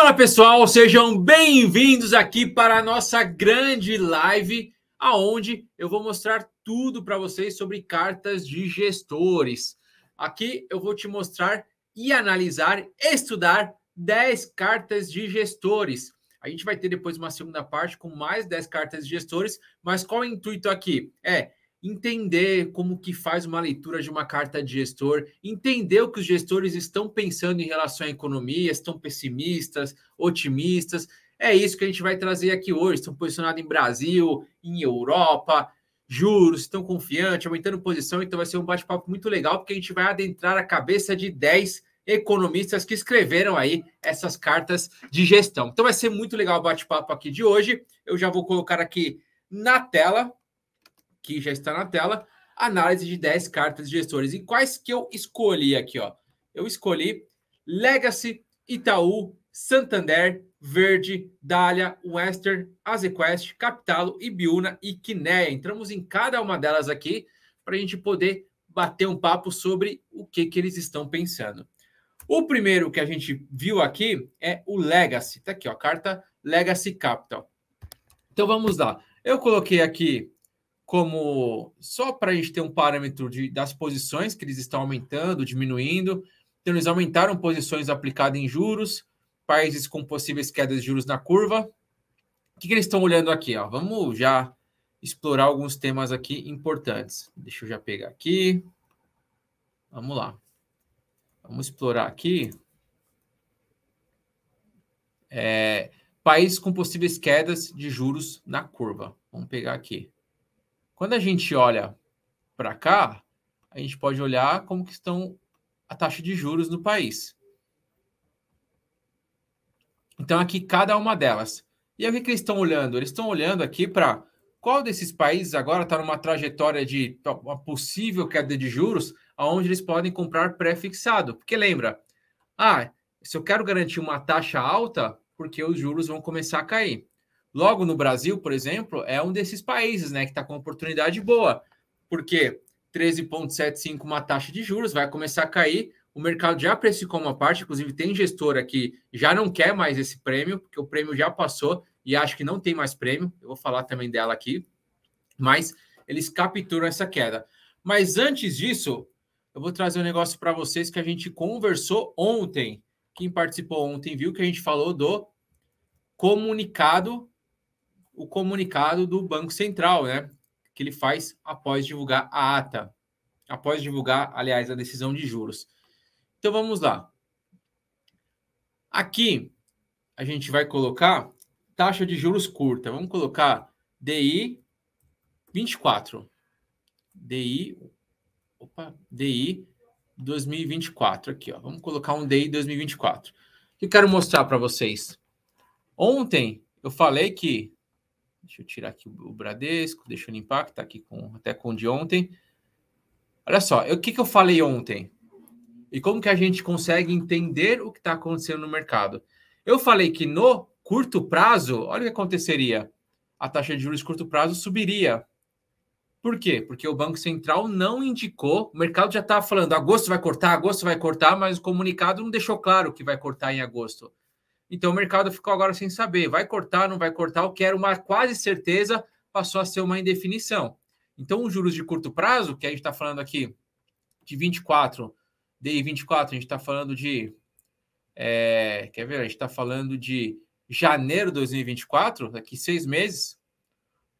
Fala pessoal, sejam bem-vindos aqui para a nossa grande live, aonde eu vou mostrar tudo para vocês sobre cartas de gestores. Aqui eu vou te mostrar e analisar, estudar 10 cartas de gestores. A gente vai ter depois uma segunda parte com mais 10 cartas de gestores, mas qual o intuito aqui? É entender como que faz uma leitura de uma carta de gestor, entender o que os gestores estão pensando em relação à economia, estão pessimistas, otimistas. É isso que a gente vai trazer aqui hoje. Estão posicionados em Brasil, em Europa, juros, estão confiantes, aumentando posição, então vai ser um bate-papo muito legal, porque a gente vai adentrar a cabeça de 10 economistas que escreveram aí essas cartas de gestão. Então vai ser muito legal o bate-papo aqui de hoje. Eu já vou colocar aqui na tela que já está na tela, análise de 10 cartas de gestores. E quais que eu escolhi aqui, ó? Eu escolhi Legacy, Itaú, Santander, Verde, Dália, Western, Azequest, Capitalo, Ibiúna e Kinea. Entramos em cada uma delas aqui para a gente poder bater um papo sobre o que, que eles estão pensando. O primeiro que a gente viu aqui é o Legacy. Tá aqui, ó, a carta Legacy Capital. Então vamos lá. Eu coloquei aqui como só para a gente ter um parâmetro de, das posições que eles estão aumentando, diminuindo. Então, eles aumentaram posições aplicadas em juros, países com possíveis quedas de juros na curva. O que, que eles estão olhando aqui? Ó? Vamos já explorar alguns temas aqui importantes. Deixa eu já pegar aqui. Vamos lá. Vamos explorar aqui. É, países com possíveis quedas de juros na curva. Vamos pegar aqui. Quando a gente olha para cá, a gente pode olhar como que estão a taxa de juros no país. Então, aqui, cada uma delas. E aí, o que, que eles estão olhando? Eles estão olhando aqui para qual desses países agora está numa trajetória de uma possível queda de juros, aonde eles podem comprar pré-fixado. Porque lembra, ah, se eu quero garantir uma taxa alta, porque os juros vão começar a cair. Logo, no Brasil, por exemplo, é um desses países né, que está com oportunidade boa, porque 13,75 uma taxa de juros, vai começar a cair, o mercado já precificou uma parte, inclusive tem gestora que já não quer mais esse prêmio, porque o prêmio já passou e acho que não tem mais prêmio, eu vou falar também dela aqui, mas eles capturam essa queda. Mas antes disso, eu vou trazer um negócio para vocês que a gente conversou ontem. Quem participou ontem viu que a gente falou do comunicado o comunicado do Banco Central, né? Que ele faz após divulgar a ata, após divulgar, aliás, a decisão de juros. Então vamos lá. Aqui a gente vai colocar taxa de juros curta. Vamos colocar DI 24. DI opa, DI 2024 aqui, ó. Vamos colocar um DI 2024. O que eu quero mostrar para vocês? Ontem eu falei que Deixa eu tirar aqui o Bradesco, deixa eu limpar, que está aqui com, até com o de ontem. Olha só, o que, que eu falei ontem? E como que a gente consegue entender o que está acontecendo no mercado? Eu falei que no curto prazo, olha o que aconteceria. A taxa de juros curto prazo subiria. Por quê? Porque o Banco Central não indicou, o mercado já estava tá falando, agosto vai cortar, agosto vai cortar, mas o comunicado não deixou claro que vai cortar em agosto. Então o mercado ficou agora sem saber, vai cortar, não vai cortar, o que era uma quase certeza passou a ser uma indefinição. Então os juros de curto prazo, que a gente está falando aqui de 24, DI 24, a gente está falando de. É, quer ver? A gente está falando de janeiro de 2024, daqui seis meses,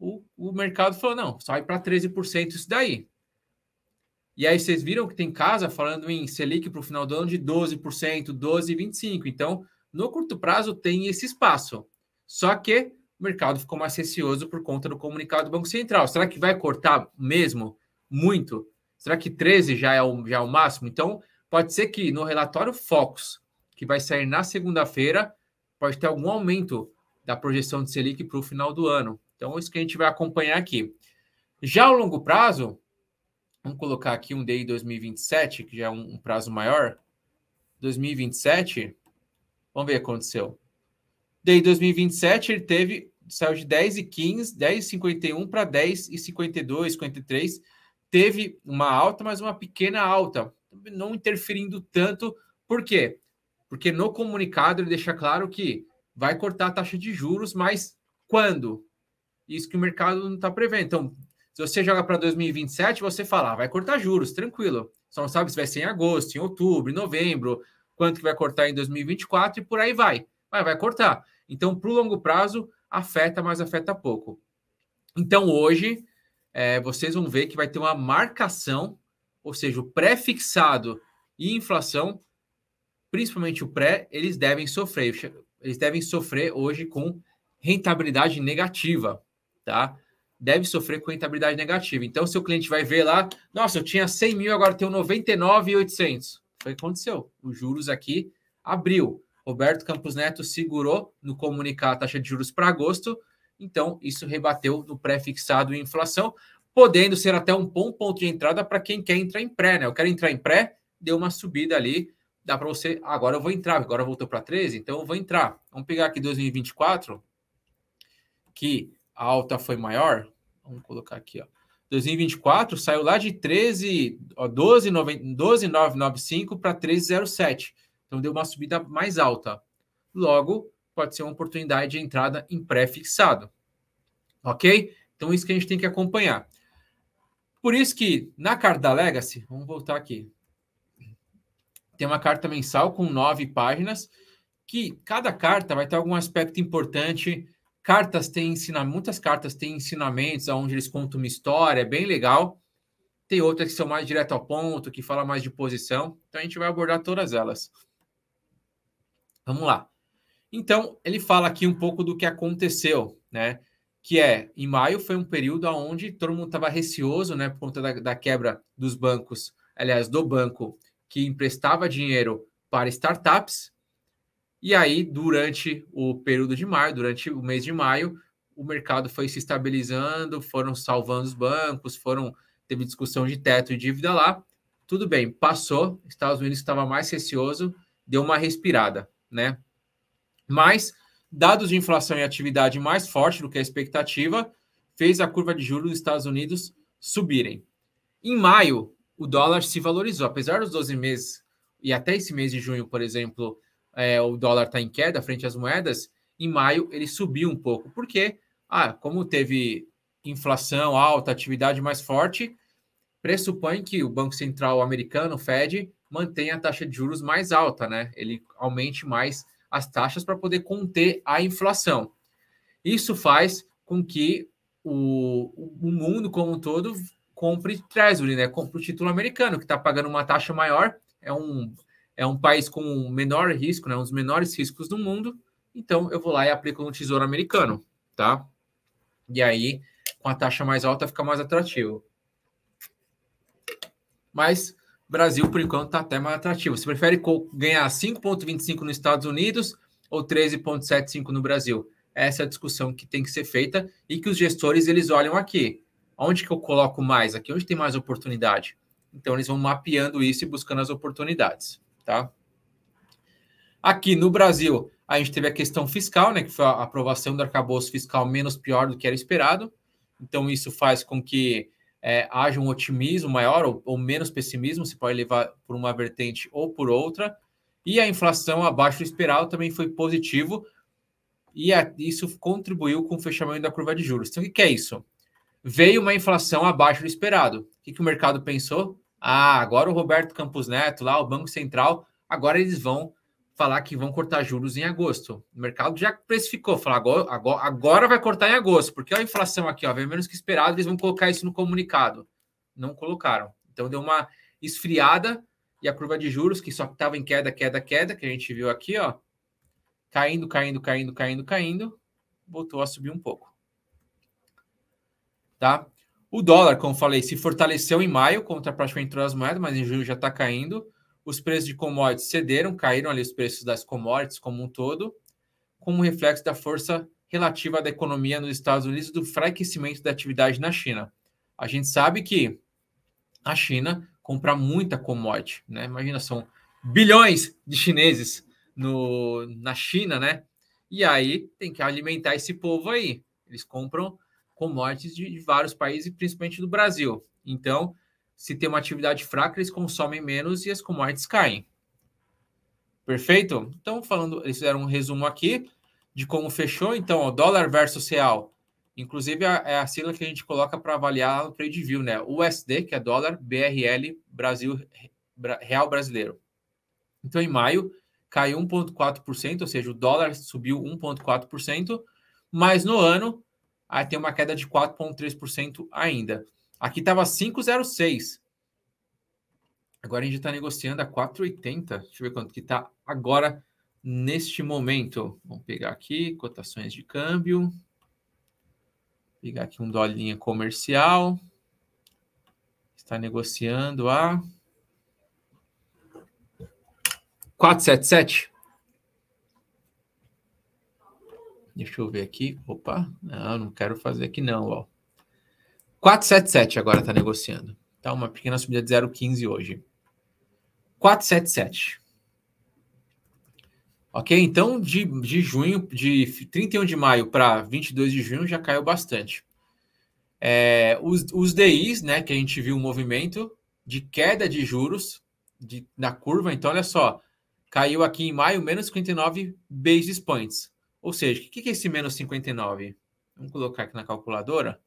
o, o mercado falou: não, sai para 13% isso daí. E aí vocês viram que tem casa falando em Selic para o final do ano de 12%, 12,25%. Então, no curto prazo, tem esse espaço. Só que o mercado ficou mais receoso por conta do comunicado do Banco Central. Será que vai cortar mesmo? Muito? Será que 13 já é o, já é o máximo? Então, pode ser que no relatório Focus, que vai sair na segunda-feira, pode ter algum aumento da projeção de Selic para o final do ano. Então, isso que a gente vai acompanhar aqui. Já ao longo prazo, vamos colocar aqui um DI 2027, que já é um, um prazo maior. 2027, Vamos ver o que aconteceu. Daí, 2027, ele teve, saiu de 10 e 15, 10 e 51 para 10 e 52, 53. Teve uma alta, mas uma pequena alta, não interferindo tanto. Por quê? Porque no comunicado ele deixa claro que vai cortar a taxa de juros, mas quando? Isso que o mercado não está prevendo. Então, se você joga para 2027, você fala, ah, vai cortar juros, tranquilo. Só não sabe se vai ser em agosto, em outubro, em novembro, quanto que vai cortar em 2024 e por aí vai. Mas vai cortar. Então, para o longo prazo, afeta, mas afeta pouco. Então, hoje, é, vocês vão ver que vai ter uma marcação, ou seja, o pré-fixado e inflação, principalmente o pré, eles devem sofrer. Eles devem sofrer hoje com rentabilidade negativa, tá? Deve sofrer com rentabilidade negativa. Então, seu cliente vai ver lá, nossa, eu tinha 100 mil, agora tenho 99,800. Foi o que aconteceu. Os juros aqui abriu. Roberto Campos Neto segurou no comunicar a taxa de juros para agosto, então isso rebateu no pré-fixado e inflação, podendo ser até um bom ponto de entrada para quem quer entrar em pré, né? Eu quero entrar em pré, deu uma subida ali, dá para você, agora eu vou entrar, agora voltou para 13, então eu vou entrar. Vamos pegar aqui 2024, que a alta foi maior, vamos colocar aqui, ó. 2024 saiu lá de 13, 12,995 para 13,07. Então deu uma subida mais alta. Logo, pode ser uma oportunidade de entrada em pré-fixado. Ok? Então isso que a gente tem que acompanhar. Por isso que na carta da Legacy, vamos voltar aqui. Tem uma carta mensal com nove páginas, que cada carta vai ter algum aspecto importante Cartas têm ensinamentos, muitas cartas têm ensinamentos onde eles contam uma história, é bem legal. Tem outras que são mais direto ao ponto, que fala mais de posição. Então a gente vai abordar todas elas. Vamos lá. Então, ele fala aqui um pouco do que aconteceu, né? Que é, em maio foi um período onde todo mundo estava receoso, né? Por conta da, da quebra dos bancos, aliás, do banco que emprestava dinheiro para startups, e aí, durante o período de maio, durante o mês de maio, o mercado foi se estabilizando, foram salvando os bancos, foram teve discussão de teto e dívida lá. Tudo bem, passou. Estados Unidos estava mais receoso, deu uma respirada, né? Mas dados de inflação e atividade mais forte do que a expectativa fez a curva de juros dos Estados Unidos subirem. Em maio, o dólar se valorizou, apesar dos 12 meses e até esse mês de junho, por exemplo, é, o dólar está em queda frente às moedas, em maio ele subiu um pouco. Por quê? Ah, como teve inflação alta, atividade mais forte, pressupõe que o Banco Central americano, o Fed, mantenha a taxa de juros mais alta, né? Ele aumente mais as taxas para poder conter a inflação. Isso faz com que o, o mundo como um todo compre Treasury, né? Compre o título americano, que está pagando uma taxa maior. É um é um país com menor risco, né, um dos menores riscos do mundo, então eu vou lá e aplico no Tesouro Americano, tá? E aí, com a taxa mais alta, fica mais atrativo. Mas Brasil, por enquanto, está até mais atrativo. Você prefere ganhar 5,25 nos Estados Unidos ou 13,75 no Brasil? Essa é a discussão que tem que ser feita e que os gestores eles olham aqui. Onde que eu coloco mais aqui? É onde tem mais oportunidade? Então, eles vão mapeando isso e buscando as oportunidades tá? Aqui no Brasil, a gente teve a questão fiscal, né, que foi a aprovação do arcabouço fiscal menos pior do que era esperado. Então, isso faz com que é, haja um otimismo maior ou, ou menos pessimismo, se pode levar por uma vertente ou por outra. E a inflação abaixo do esperado também foi positivo, e a, isso contribuiu com o fechamento da curva de juros. Então, o que, que é isso? Veio uma inflação abaixo do esperado. O que, que o mercado pensou? Ah, agora o Roberto Campos Neto, lá, o Banco Central, agora eles vão falar que vão cortar juros em agosto. O mercado já precificou, falar agora, agora, agora vai cortar em agosto, porque a inflação aqui ó, veio menos que esperado, eles vão colocar isso no comunicado. Não colocaram. Então deu uma esfriada e a curva de juros, que só estava em queda, queda, queda, que a gente viu aqui, ó, caindo, caindo, caindo, caindo, caindo, voltou a subir um pouco. Tá? O dólar, como falei, se fortaleceu em maio contra praticamente todas as moedas, mas em julho já está caindo. Os preços de commodities cederam, caíram ali os preços das commodities como um todo, como reflexo da força relativa da economia nos Estados Unidos e do fraquecimento da atividade na China. A gente sabe que a China compra muita commodity, né? Imagina, são bilhões de chineses no, na China, né? E aí tem que alimentar esse povo aí. Eles compram com mortes de, de vários países, principalmente do Brasil. Então, se tem uma atividade fraca, eles consomem menos e as commodities caem. Perfeito? Então, falando, eles fizeram um resumo aqui de como fechou. Então, o dólar versus real. Inclusive, é a, é a sigla que a gente coloca para avaliar no trade view, né? USD, que é dólar, BRL, Brasil, real brasileiro. Então, em maio, caiu 1,4%, ou seja, o dólar subiu 1,4%, mas no ano aí tem uma queda de 4,3% ainda. Aqui estava 5,06. Agora a gente está negociando a 4,80. Deixa eu ver quanto que está agora neste momento. Vamos pegar aqui cotações de câmbio. Pegar aqui um dolinha comercial. Está negociando a 477. Deixa eu ver aqui. Opa, não, não quero fazer aqui não, ó. 477 agora está negociando. Tá uma pequena subida de 0,15 hoje. 477. Ok? Então, de, de junho, de 31 de maio para 22 de junho, já caiu bastante. É, os, os DIs, né, que a gente viu um movimento de queda de juros de, na curva. Então, olha só, caiu aqui em maio menos 59 basis points. Ou seja, o que é esse menos 59? Vamos colocar aqui na calculadora.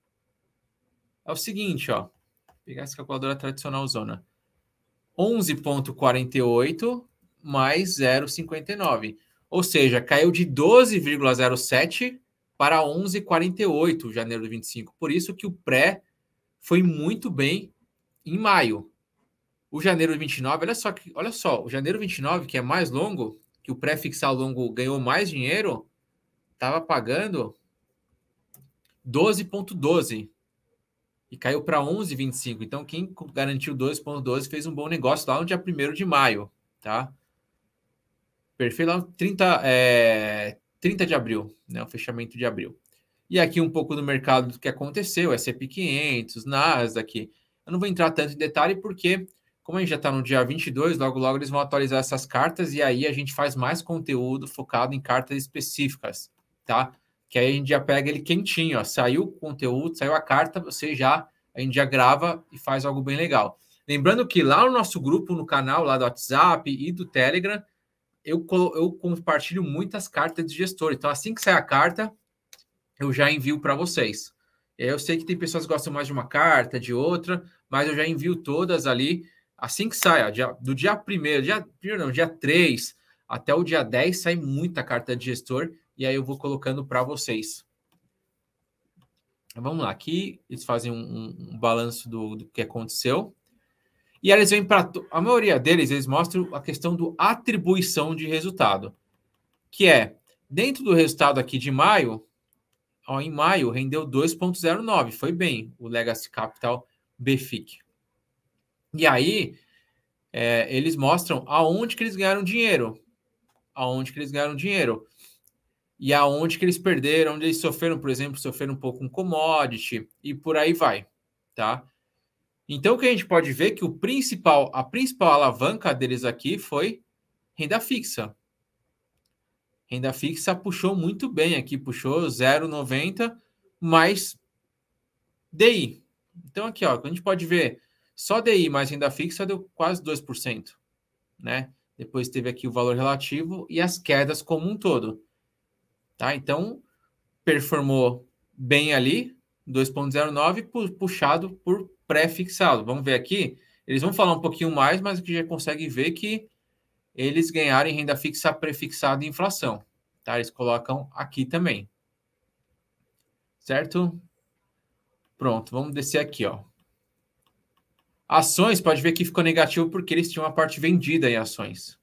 É o seguinte, ó. Vou pegar essa calculadora tradicional zona. 11.48 mais 0,59. Ou seja, caiu de 12,07 para 11,48 janeiro de 25. Por isso que o pré foi muito bem em maio. O janeiro 29, olha só, olha só, o janeiro 29, que é mais longo, que o pré-fixar longo ganhou mais dinheiro, estava pagando 12,12 e caiu para 11,25. Então, quem garantiu 12,12 fez um bom negócio lá no dia 1 de maio, tá? Perfeito, lá 30, é, 30 de abril, né? O fechamento de abril. E aqui um pouco do mercado do que aconteceu, S&P 500, Nasdaq. Eu não vou entrar tanto em detalhe porque, como a gente já está no dia 22, logo logo eles vão atualizar essas cartas e aí a gente faz mais conteúdo focado em cartas específicas tá? Que aí a gente já pega ele quentinho, ó. Saiu o conteúdo, saiu a carta, você já a gente já grava e faz algo bem legal. Lembrando que lá no nosso grupo, no canal lá do WhatsApp e do Telegram, eu, eu compartilho muitas cartas de gestor. Então, assim que sai a carta, eu já envio para vocês. É, eu sei que tem pessoas que gostam mais de uma carta, de outra, mas eu já envio todas ali. Assim que sai, ó, dia, do dia primeiro dia, não, dia 3 até o dia 10 sai muita carta de gestor e aí eu vou colocando para vocês. Vamos lá, aqui eles fazem um, um, um balanço do, do, que aconteceu. E eles vêm para. A maioria deles, eles mostram a questão do atribuição de resultado, que é dentro do resultado aqui de maio, ó, em maio rendeu 2,09, foi bem o Legacy Capital BFIC. E aí é, eles mostram aonde que eles ganharam dinheiro. Aonde que eles ganharam dinheiro e aonde que eles perderam, onde eles sofreram, por exemplo, sofreram um pouco com commodity e por aí vai, tá? Então o que a gente pode ver é que o principal, a principal alavanca deles aqui foi renda fixa. Renda fixa puxou muito bem aqui, puxou 0,90 mais DI. Então aqui, ó, a gente pode ver só DI mais renda fixa deu quase 2%, né? Depois teve aqui o valor relativo e as quedas como um todo. Tá? Então, performou bem ali, 2.09, puxado por pré-fixado. Vamos ver aqui. Eles vão falar um pouquinho mais, mas que já consegue ver é que eles ganharam em renda fixa prefixada e inflação. Tá? Eles colocam aqui também. Certo? Pronto, vamos descer aqui, ó. Ações, pode ver que ficou negativo porque eles tinham a parte vendida em ações.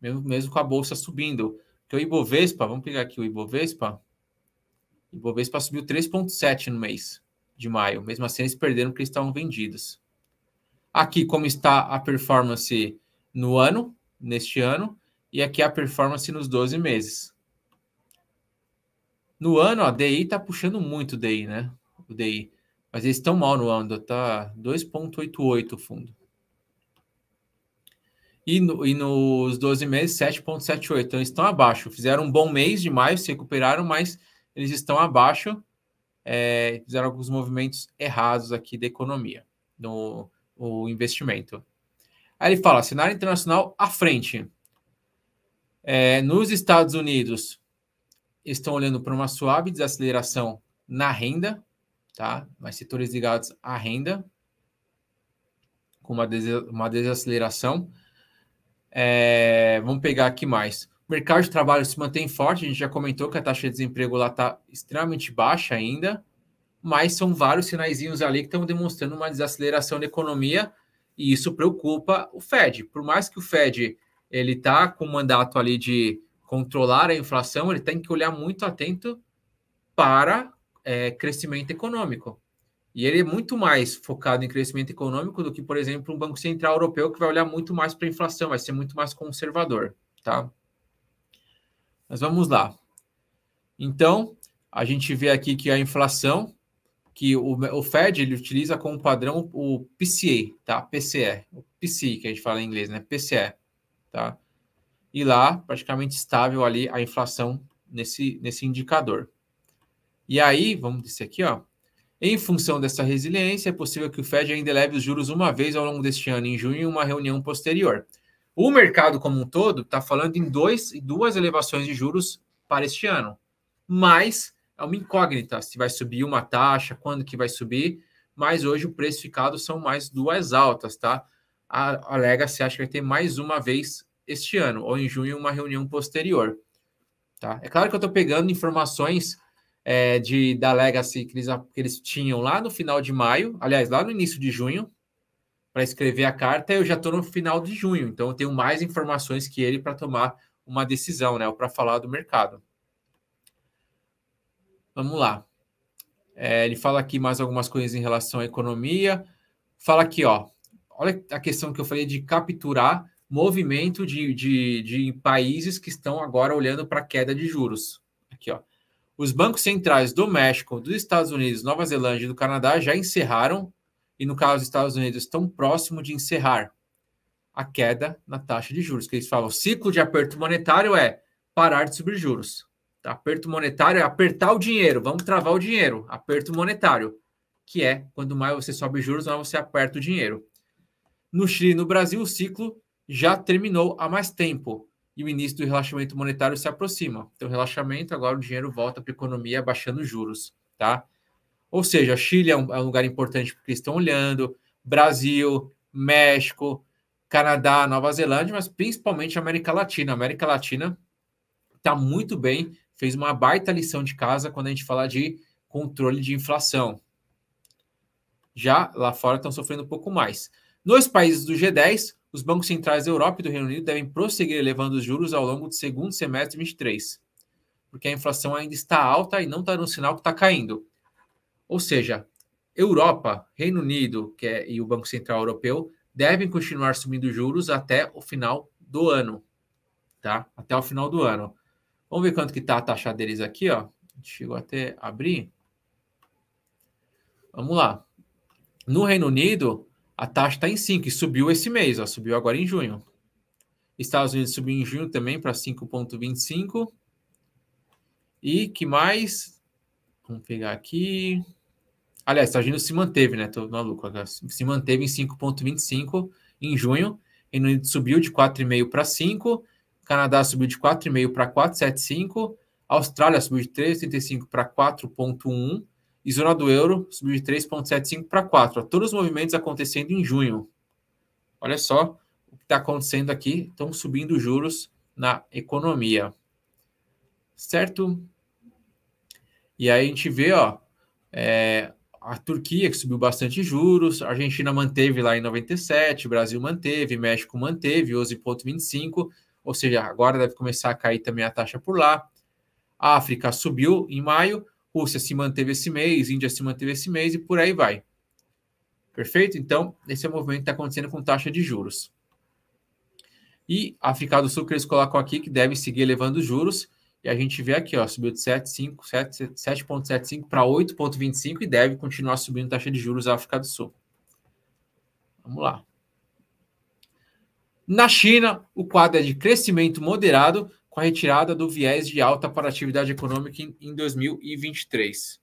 Mesmo, mesmo com a bolsa subindo. Porque o Ibovespa, vamos pegar aqui o Ibovespa. O Ibovespa subiu 3,7 no mês de maio. Mesmo assim, eles perderam porque estavam vendidos. Aqui, como está a performance no ano, neste ano, e aqui a performance nos 12 meses. No ano, a DI está puxando muito o DI, né? O DI. Mas eles estão mal no ano, está 2,88 o fundo. E, no, e nos 12 meses, 7,78. Então, estão abaixo. Fizeram um bom mês de maio, se recuperaram, mas eles estão abaixo. É, fizeram alguns movimentos errados aqui da economia, no o investimento. Aí ele fala: cenário internacional à frente. É, nos Estados Unidos, estão olhando para uma suave desaceleração na renda, tá? Mas setores ligados à renda, com uma, des uma desaceleração. É, vamos pegar aqui mais. O mercado de trabalho se mantém forte, a gente já comentou que a taxa de desemprego lá está extremamente baixa ainda, mas são vários sinaizinhos ali que estão demonstrando uma desaceleração da economia e isso preocupa o Fed. Por mais que o Fed ele está com o mandato ali de controlar a inflação, ele tem que olhar muito atento para é, crescimento econômico. E ele é muito mais focado em crescimento econômico do que, por exemplo, um Banco Central Europeu que vai olhar muito mais para a inflação, vai ser muito mais conservador, tá? Mas vamos lá. Então, a gente vê aqui que a inflação, que o, o Fed ele utiliza como padrão o PCE, tá? PCE, o PCE que a gente fala em inglês, né? PCE, tá? E lá, praticamente estável ali a inflação nesse, nesse indicador. E aí, vamos descer aqui, ó em função dessa resiliência, é possível que o Fed ainda leve os juros uma vez ao longo deste ano, em junho, em uma reunião posterior. O mercado como um todo está falando em dois, duas elevações de juros para este ano, mas é uma incógnita se vai subir uma taxa, quando que vai subir, mas hoje o preço ficado são mais duas altas, tá? A, alega se acha que vai ter mais uma vez este ano, ou em junho, uma reunião posterior. Tá? É claro que eu estou pegando informações é, de, da Legacy que eles, que eles tinham lá no final de maio, aliás, lá no início de junho, para escrever a carta, eu já estou no final de junho, então eu tenho mais informações que ele para tomar uma decisão, né? Ou para falar do mercado. Vamos lá. É, ele fala aqui mais algumas coisas em relação à economia. Fala aqui, ó. Olha a questão que eu falei de capturar movimento de, de, de países que estão agora olhando para a queda de juros. Aqui, ó. Os bancos centrais do México, dos Estados Unidos, Nova Zelândia e do Canadá já encerraram, e no caso dos Estados Unidos, estão próximo de encerrar a queda na taxa de juros. Que eles falam, o ciclo de aperto monetário é parar de subir juros. Aperto monetário é apertar o dinheiro, vamos travar o dinheiro. Aperto monetário, que é quando mais você sobe juros, mais você aperta o dinheiro. No Chile e no Brasil, o ciclo já terminou há mais tempo e o início do relaxamento monetário se aproxima. Então, relaxamento, agora o dinheiro volta para a economia baixando juros, tá? Ou seja, Chile é um, é um lugar importante porque estão olhando, Brasil, México, Canadá, Nova Zelândia, mas principalmente América Latina. A América Latina está muito bem, fez uma baita lição de casa quando a gente fala de controle de inflação. Já lá fora estão sofrendo um pouco mais. Nos países do G10, os bancos centrais da Europa e do Reino Unido devem prosseguir elevando os juros ao longo do segundo semestre de 2023, porque a inflação ainda está alta e não está no sinal que está caindo. Ou seja, Europa, Reino Unido que é, e o Banco Central Europeu devem continuar subindo juros até o final do ano, tá? Até o final do ano. Vamos ver quanto que está a taxa deles aqui, ó. Chegou até abrir. Vamos lá. No Reino Unido, a taxa está em 5 e subiu esse mês, ó, subiu agora em junho. Estados Unidos subiu em junho também para 5,25. E que mais? Vamos pegar aqui. Aliás, Estados Unidos se manteve, né? Estou maluco. Se manteve em 5,25 em junho. Reino Unido subiu de 4,5 para 5. Canadá subiu de 4,5 para 4,75. Austrália subiu de 3,35 para 4,1. E zona do euro subiu de 3,75 para 4. todos os movimentos acontecendo em junho. Olha só o que está acontecendo aqui. Estão subindo juros na economia. Certo? E aí a gente vê, ó, é, a Turquia que subiu bastante juros, a Argentina manteve lá em 97, o Brasil manteve, o México manteve 11,25, ou seja, agora deve começar a cair também a taxa por lá. A África subiu em maio, Rússia se manteve esse mês, Índia se manteve esse mês e por aí vai. Perfeito? Então, esse é o movimento que está acontecendo com taxa de juros. E a África do Sul, que eles colocam aqui, que deve seguir elevando os juros. E a gente vê aqui, ó, subiu de 7,75 para 8,25 e deve continuar subindo taxa de juros da África do Sul. Vamos lá. Na China, o quadro é de crescimento moderado, com a retirada do viés de alta para a atividade econômica em 2023.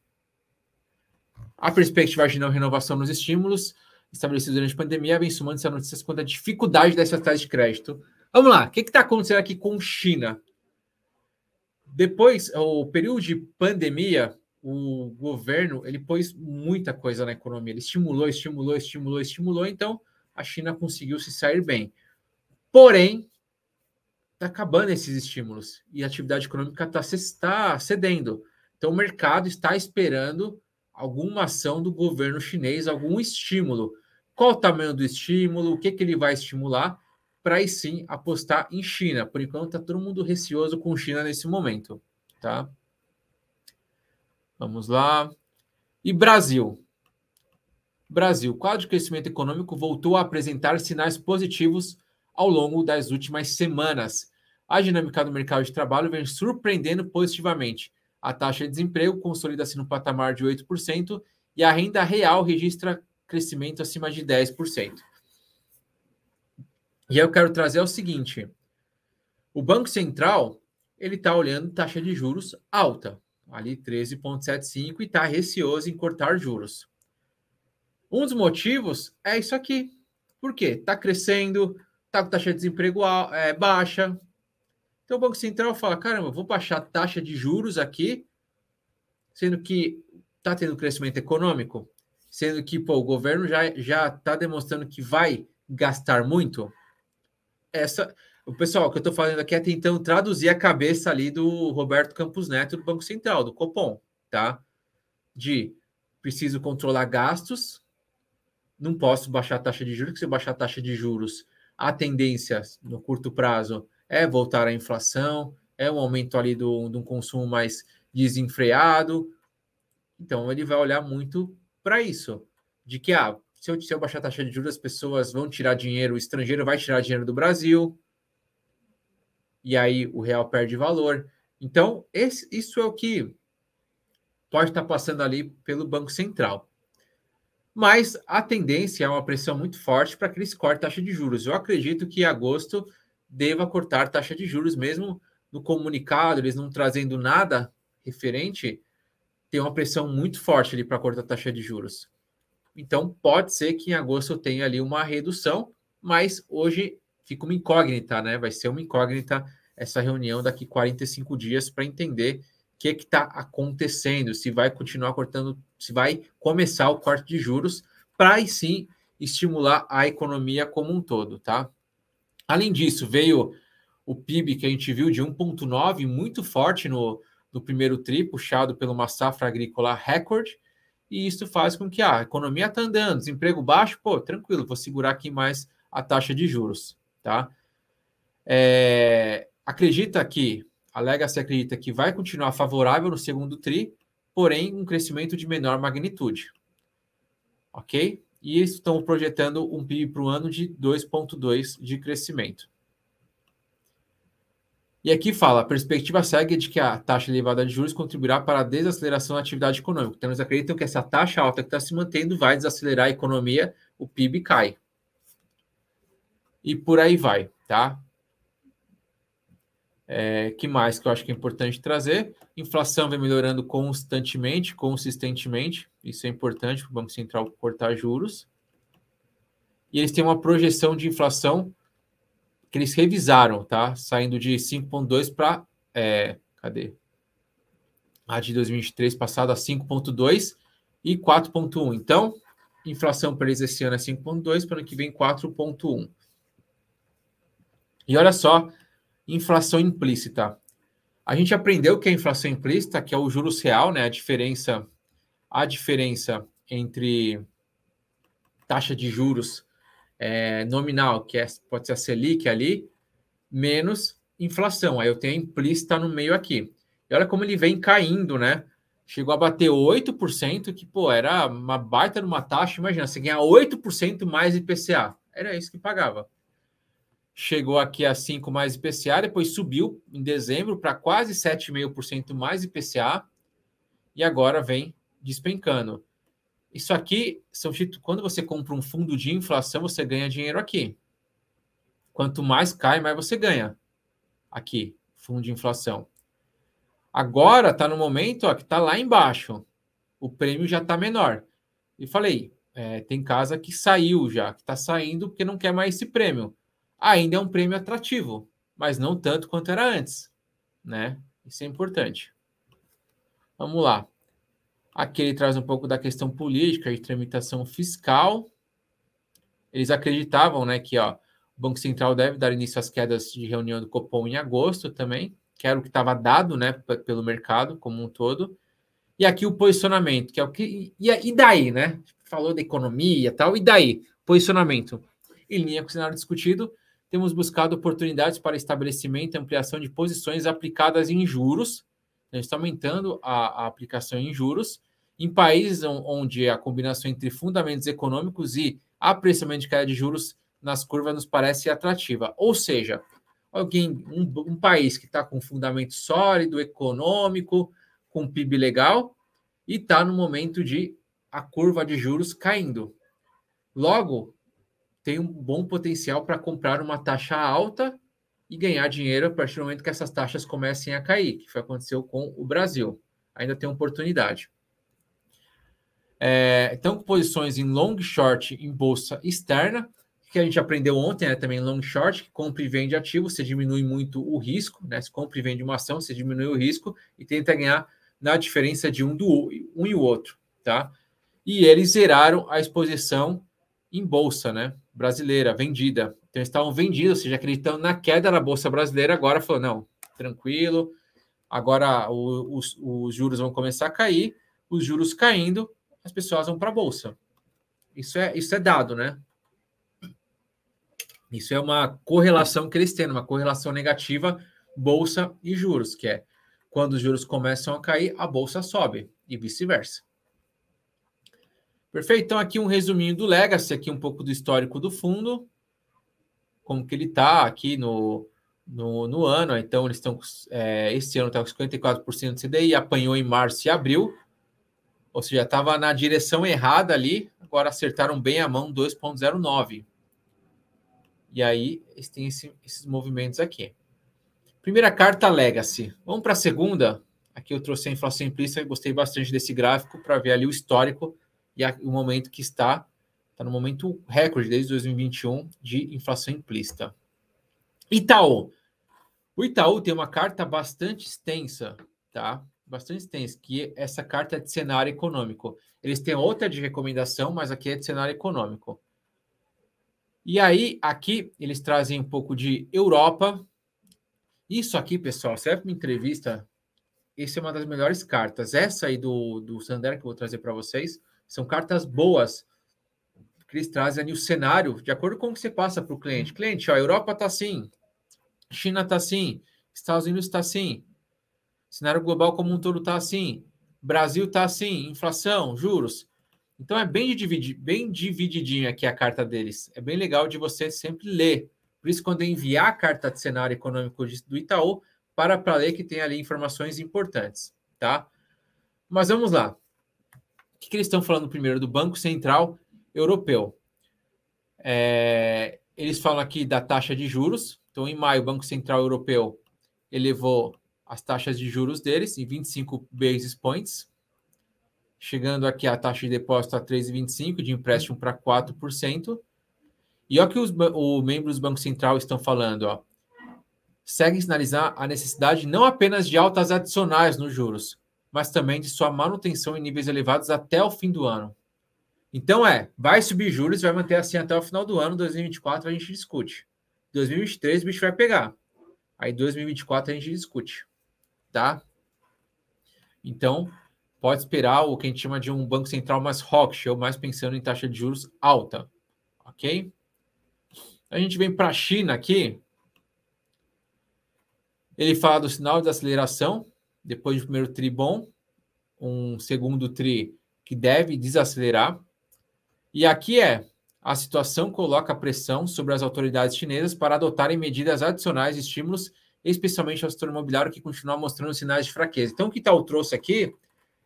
A perspectiva de não renovação nos estímulos estabelecidos durante a pandemia vem sumando se a notícias quanto à dificuldade dessa taxa de crédito. Vamos lá, o que está acontecendo aqui com China? Depois, o período de pandemia, o governo ele pôs muita coisa na economia, ele estimulou, estimulou, estimulou, estimulou, então a China conseguiu se sair bem. Porém, está acabando esses estímulos e a atividade econômica está tá cedendo. Então, o mercado está esperando alguma ação do governo chinês, algum estímulo. Qual o tamanho do estímulo? O que, que ele vai estimular? Para aí sim apostar em China. Por enquanto, está todo mundo receoso com China nesse momento. Tá? Vamos lá. E Brasil? Brasil, o quadro de crescimento econômico voltou a apresentar sinais positivos ao longo das últimas semanas. A dinâmica do mercado de trabalho vem surpreendendo positivamente. A taxa de desemprego consolida-se no patamar de 8% e a renda real registra crescimento acima de 10%. E eu quero trazer o seguinte: o Banco Central ele está olhando taxa de juros alta, ali 13,75, e está receoso em cortar juros. Um dos motivos é isso aqui. Por quê? Está crescendo, está com taxa de desemprego é, baixa. Então o Banco Central fala: caramba, vou baixar a taxa de juros aqui, sendo que está tendo crescimento econômico, sendo que pô, o governo já está demonstrando que vai gastar muito. Essa, o pessoal, o que eu estou fazendo aqui é tentando traduzir a cabeça ali do Roberto Campos Neto do Banco Central, do Copom, tá? De preciso controlar gastos, não posso baixar a taxa de juros, porque se eu baixar a taxa de juros, a tendência no curto prazo é voltar à inflação, é um aumento ali do, de um consumo mais desenfreado. Então, ele vai olhar muito para isso, de que, ah, se eu, se eu baixar a taxa de juros, as pessoas vão tirar dinheiro, o estrangeiro vai tirar dinheiro do Brasil, e aí o real perde valor. Então, esse, isso é o que pode estar passando ali pelo Banco Central mas a tendência é uma pressão muito forte para que eles cortem taxa de juros. Eu acredito que agosto deva cortar taxa de juros, mesmo no comunicado, eles não trazendo nada referente, tem uma pressão muito forte ali para cortar taxa de juros. Então, pode ser que em agosto eu tenha ali uma redução, mas hoje fica uma incógnita, né? Vai ser uma incógnita essa reunião daqui 45 dias para entender o que está acontecendo, se vai continuar cortando se vai começar o corte de juros para aí sim estimular a economia como um todo, tá? Além disso, veio o PIB que a gente viu de 1,9, muito forte no, no primeiro tri, puxado por uma safra agrícola recorde, e isso faz com que ah, a economia está andando, desemprego baixo, pô, tranquilo, vou segurar aqui mais a taxa de juros, tá? É, acredita que, alega-se acredita que vai continuar favorável no segundo tri, porém um crescimento de menor magnitude. Ok? E estão projetando um PIB para o ano de 2,2% de crescimento. E aqui fala, a perspectiva segue de que a taxa elevada de juros contribuirá para a desaceleração da atividade econômica. Então, eles acreditam que essa taxa alta que está se mantendo vai desacelerar a economia, o PIB cai. E por aí vai, tá? É, que mais que eu acho que é importante trazer? Inflação vem melhorando constantemente, consistentemente. Isso é importante para o Banco Central cortar juros. E eles têm uma projeção de inflação que eles revisaram, tá? Saindo de 5,2 para. É, cadê? A de 2023 passada a 5,2 e 4,1. Então, inflação para eles esse ano é 5,2, para o ano que vem 4,1. E olha só, inflação implícita. A gente aprendeu que a inflação implícita, que é o juros real, né, a diferença a diferença entre taxa de juros é, nominal, que é, pode ser a Selic ali, menos inflação. Aí eu tenho a implícita no meio aqui. E olha como ele vem caindo, né? Chegou a bater 8%, que, pô, era uma baita numa taxa. Imagina, você ganhar 8% mais IPCA. Era isso que pagava chegou aqui a 5 mais IPCA, depois subiu em dezembro para quase 7,5% mais IPCA e agora vem despencando. Isso aqui, são quando você compra um fundo de inflação, você ganha dinheiro aqui. Quanto mais cai, mais você ganha. Aqui, fundo de inflação. Agora está no momento ó, que está lá embaixo. O prêmio já está menor. E falei, é, tem casa que saiu já, que está saindo porque não quer mais esse prêmio ainda é um prêmio atrativo, mas não tanto quanto era antes, né? Isso é importante. Vamos lá. Aqui ele traz um pouco da questão política e tramitação fiscal. Eles acreditavam, né, que ó, o Banco Central deve dar início às quedas de reunião do Copom em agosto também, que era o que estava dado, né, pelo mercado como um todo. E aqui o posicionamento, que é o que e, e daí, né? Falou da economia e tal, e daí? Posicionamento em linha com o cenário discutido, temos buscado oportunidades para estabelecimento e ampliação de posições aplicadas em juros. Então, a gente está aumentando a, a, aplicação em juros em países onde a combinação entre fundamentos econômicos e apreciamento de queda de juros nas curvas nos parece atrativa. Ou seja, alguém, um, um país que está com fundamento sólido, econômico, com PIB legal e está no momento de a curva de juros caindo. Logo, tem um bom potencial para comprar uma taxa alta e ganhar dinheiro a partir do momento que essas taxas comecem a cair, que foi o que aconteceu com o Brasil. Ainda tem oportunidade. É, então, posições em long short em bolsa externa, que a gente aprendeu ontem, né, também long short, que compra e vende ativo, você diminui muito o risco, né? Se compra e vende uma ação, você diminui o risco e tenta ganhar na diferença de um do um e o outro, tá? E eles zeraram a exposição em bolsa, né? brasileira vendida. Então estavam vendidos, ou seja, acreditando na queda da bolsa brasileira, agora falou: não, tranquilo, agora os, os juros vão começar a cair, os juros caindo, as pessoas vão para a bolsa. Isso é, isso é dado, né? Isso é uma correlação que eles têm, uma correlação negativa bolsa e juros, que é quando os juros começam a cair, a bolsa sobe e vice-versa. Perfeito? Então, aqui um resuminho do Legacy, aqui um pouco do histórico do fundo, como que ele está aqui no, no, no, ano. Então, eles estão, é, esse ano está com 54% de CDI, apanhou em março e abril, ou seja, estava na direção errada ali, agora acertaram bem a mão 2,09. E aí, eles têm esse, esses movimentos aqui. Primeira carta, Legacy. Vamos para a segunda. Aqui eu trouxe a inflação implícita e gostei bastante desse gráfico para ver ali o histórico e o momento que está, está no momento recorde desde 2021 de inflação implícita. Itaú. O Itaú tem uma carta bastante extensa, tá? Bastante extensa, que é essa carta é de cenário econômico. Eles têm outra de recomendação, mas aqui é de cenário econômico. E aí, aqui eles trazem um pouco de Europa. Isso aqui, pessoal, serve para uma entrevista. Essa é uma das melhores cartas. Essa aí do, do Sander, que eu vou trazer para vocês, são cartas boas que eles trazem ali o cenário de acordo com o que você passa para o cliente. Cliente, ó, a Europa está assim, China está assim, Estados Unidos está assim, cenário global como um todo está assim, Brasil está assim, inflação, juros. Então é bem, dividi bem divididinha aqui a carta deles. É bem legal de você sempre ler. Por isso, quando enviar a carta de cenário econômico do Itaú, para para ler que tem ali informações importantes, tá? Mas vamos lá que, que eles estão falando primeiro do Banco Central Europeu? É, eles falam aqui da taxa de juros. Então, em maio, o Banco Central Europeu elevou as taxas de juros deles em 25 basis points, chegando aqui a taxa de depósito a 3,25%, de empréstimo para 4%. E olha o que os o membros do Banco Central estão falando. Ó. Seguem sinalizar a necessidade não apenas de altas adicionais nos juros, mas também de sua manutenção em níveis elevados até o fim do ano. Então é, vai subir juros, vai manter assim até o final do ano, 2024 a gente discute. 2023 o bicho vai pegar. Aí 2024 a gente discute, tá? Então, pode esperar o que a gente chama de um banco central mais rock ou mais pensando em taxa de juros alta, ok? A gente vem para a China aqui. Ele fala do sinal de aceleração, depois do primeiro tri bom, um segundo tri que deve desacelerar. E aqui é a situação coloca pressão sobre as autoridades chinesas para adotarem medidas adicionais de estímulos, especialmente ao setor imobiliário que continua mostrando sinais de fraqueza. Então o que tal trouxe aqui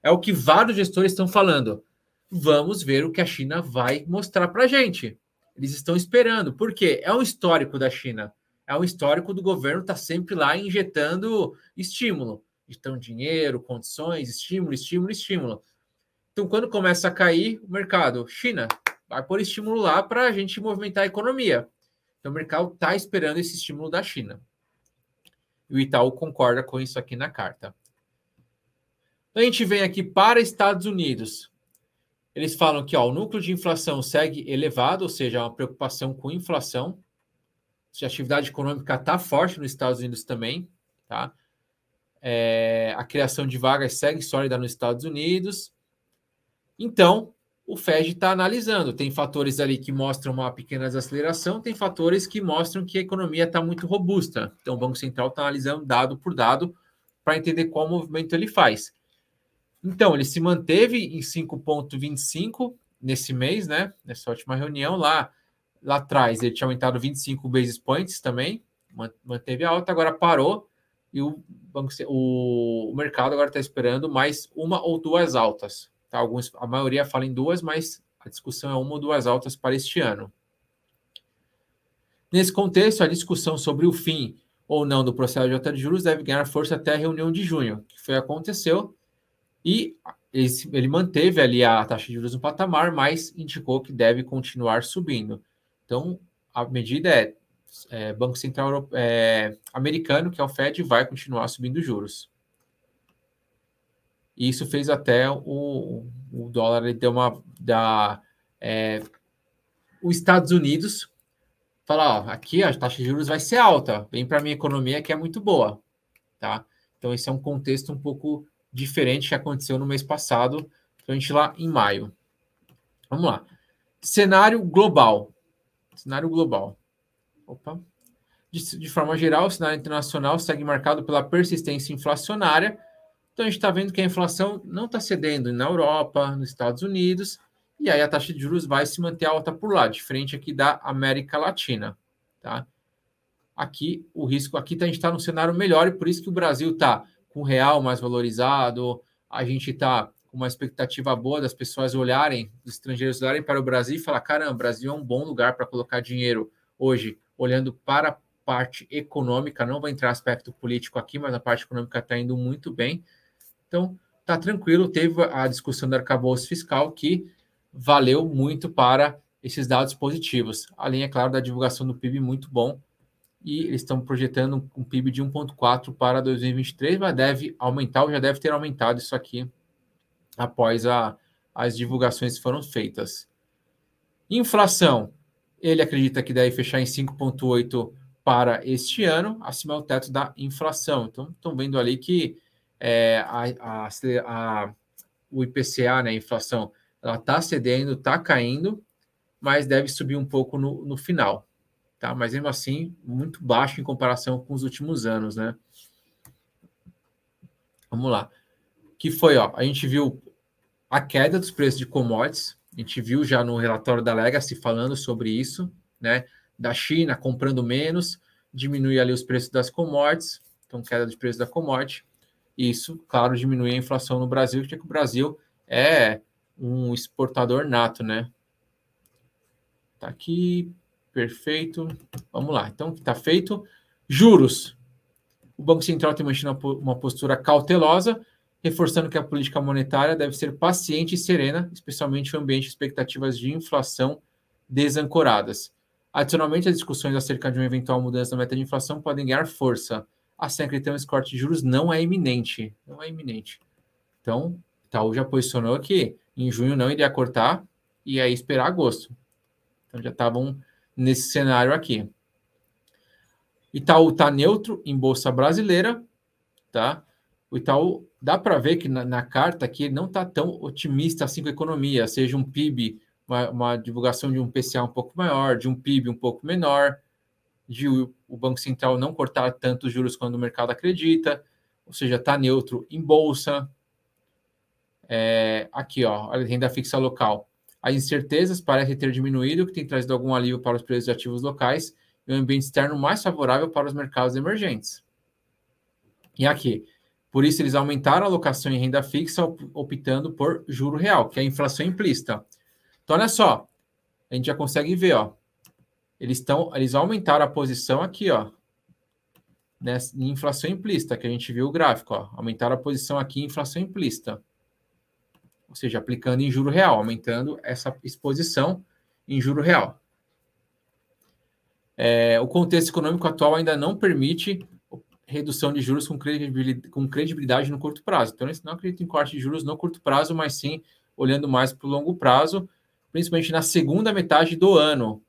é o que vários gestores estão falando. Vamos ver o que a China vai mostrar para a gente. Eles estão esperando, porque é um histórico da China, é um histórico do governo estar tá sempre lá injetando estímulo. Então, dinheiro, condições, estímulo, estímulo, estímulo. Então, quando começa a cair o mercado, China, vai por estímulo lá para a gente movimentar a economia. Então, o mercado está esperando esse estímulo da China. E o Itaú concorda com isso aqui na carta. Então, a gente vem aqui para Estados Unidos. Eles falam que ó, o núcleo de inflação segue elevado, ou seja, é uma preocupação com inflação. A atividade econômica está forte nos Estados Unidos também. Tá? É, a criação de vagas segue sólida nos Estados Unidos. Então, o FED está analisando. Tem fatores ali que mostram uma pequena desaceleração, tem fatores que mostram que a economia está muito robusta. Então, o Banco Central está analisando dado por dado para entender qual movimento ele faz. Então, ele se manteve em 5,25 nesse mês, né? Nessa última reunião lá. Lá atrás, ele tinha aumentado 25 basis points também, manteve a alta, agora parou e o, banco, o, mercado agora está esperando mais uma ou duas altas. Tá? Alguns, a maioria fala em duas, mas a discussão é uma ou duas altas para este ano. Nesse contexto, a discussão sobre o fim ou não do processo de alta de juros deve ganhar força até a reunião de junho, que foi aconteceu, e ele manteve ali a taxa de juros no patamar, mas indicou que deve continuar subindo. Então, a medida é é, Banco Central é, Americano, que é o Fed, vai continuar subindo juros. E isso fez até o, o dólar ter uma da é, os Estados Unidos falar, ó, aqui a taxa de juros vai ser alta, vem para a minha economia que é muito boa, tá? Então esse é um contexto um pouco diferente que aconteceu no mês passado, então a gente lá em maio. Vamos lá. Cenário global. Cenário global. Opa. De, de forma geral, o cenário internacional segue marcado pela persistência inflacionária. Então, a gente está vendo que a inflação não está cedendo na Europa, nos Estados Unidos, e aí a taxa de juros vai se manter alta por lá, diferente aqui da América Latina. Tá? Aqui, o risco aqui tá, a gente está num cenário melhor e por isso que o Brasil está com o real mais valorizado, a gente está com uma expectativa boa das pessoas olharem, dos estrangeiros olharem para o Brasil e falar: caramba, o Brasil é um bom lugar para colocar dinheiro hoje, olhando para a parte econômica, não vou entrar aspecto político aqui, mas a parte econômica está indo muito bem. Então, está tranquilo, teve a discussão do arcabouço fiscal que valeu muito para esses dados positivos. Além, é claro, da divulgação do PIB muito bom, e eles estão projetando um PIB de 1,4 para 2023, mas deve aumentar, ou já deve ter aumentado isso aqui após a, as divulgações que foram feitas. Inflação. Ele acredita que deve fechar em 5,8 para este ano, acima do teto da inflação. Então, estão vendo ali que é, a, a, a, o IPCA, né, a inflação, ela está cedendo, está caindo, mas deve subir um pouco no, no final. Tá? Mas mesmo assim, muito baixo em comparação com os últimos anos. Né? Vamos lá. Que foi, ó, a gente viu a queda dos preços de commodities, a gente viu já no relatório da Legacy falando sobre isso, né? Da China comprando menos, diminui ali os preços das commodities, então queda de preço da commodity. Isso, claro, diminui a inflação no Brasil, porque o Brasil é um exportador nato, né? Tá aqui, perfeito. Vamos lá, então está feito. Juros. O Banco Central tem mantido uma postura cautelosa, reforçando que a política monetária deve ser paciente e serena, especialmente em ambiente de expectativas de inflação desancoradas. Adicionalmente, as discussões acerca de uma eventual mudança na meta de inflação podem ganhar força. Assim, acreditamos que o corte de juros não é iminente. Não é iminente. Então, Itaú já posicionou que em junho não iria cortar e aí esperar agosto. Então, já estavam nesse cenário aqui. Itaú está neutro em bolsa brasileira, tá? O Itaú dá para ver que na, na, carta aqui ele não está tão otimista assim com a economia, seja um PIB, uma, uma, divulgação de um PCA um pouco maior, de um PIB um pouco menor, de o, o Banco Central não cortar tantos juros quando o mercado acredita, ou seja, está neutro em bolsa. É, aqui, ó, a renda fixa local. As incertezas parecem ter diminuído, o que tem trazido algum alívio para os preços de ativos locais e um ambiente externo mais favorável para os mercados emergentes. E aqui, por isso, eles aumentaram a alocação em renda fixa, optando por juro real, que é a inflação implícita. Então, olha só, a gente já consegue ver, ó. Eles, tão, eles aumentaram a posição aqui, ó, nessa, em inflação implícita, que a gente viu o gráfico, ó. Aumentaram a posição aqui em inflação implícita. Ou seja, aplicando em juro real, aumentando essa exposição em juro real. É, o contexto econômico atual ainda não permite redução de juros com credibilidade, com credibilidade, no curto prazo. Então, eu não acredito em corte de juros no curto prazo, mas sim olhando mais para o longo prazo, principalmente na segunda metade do ano.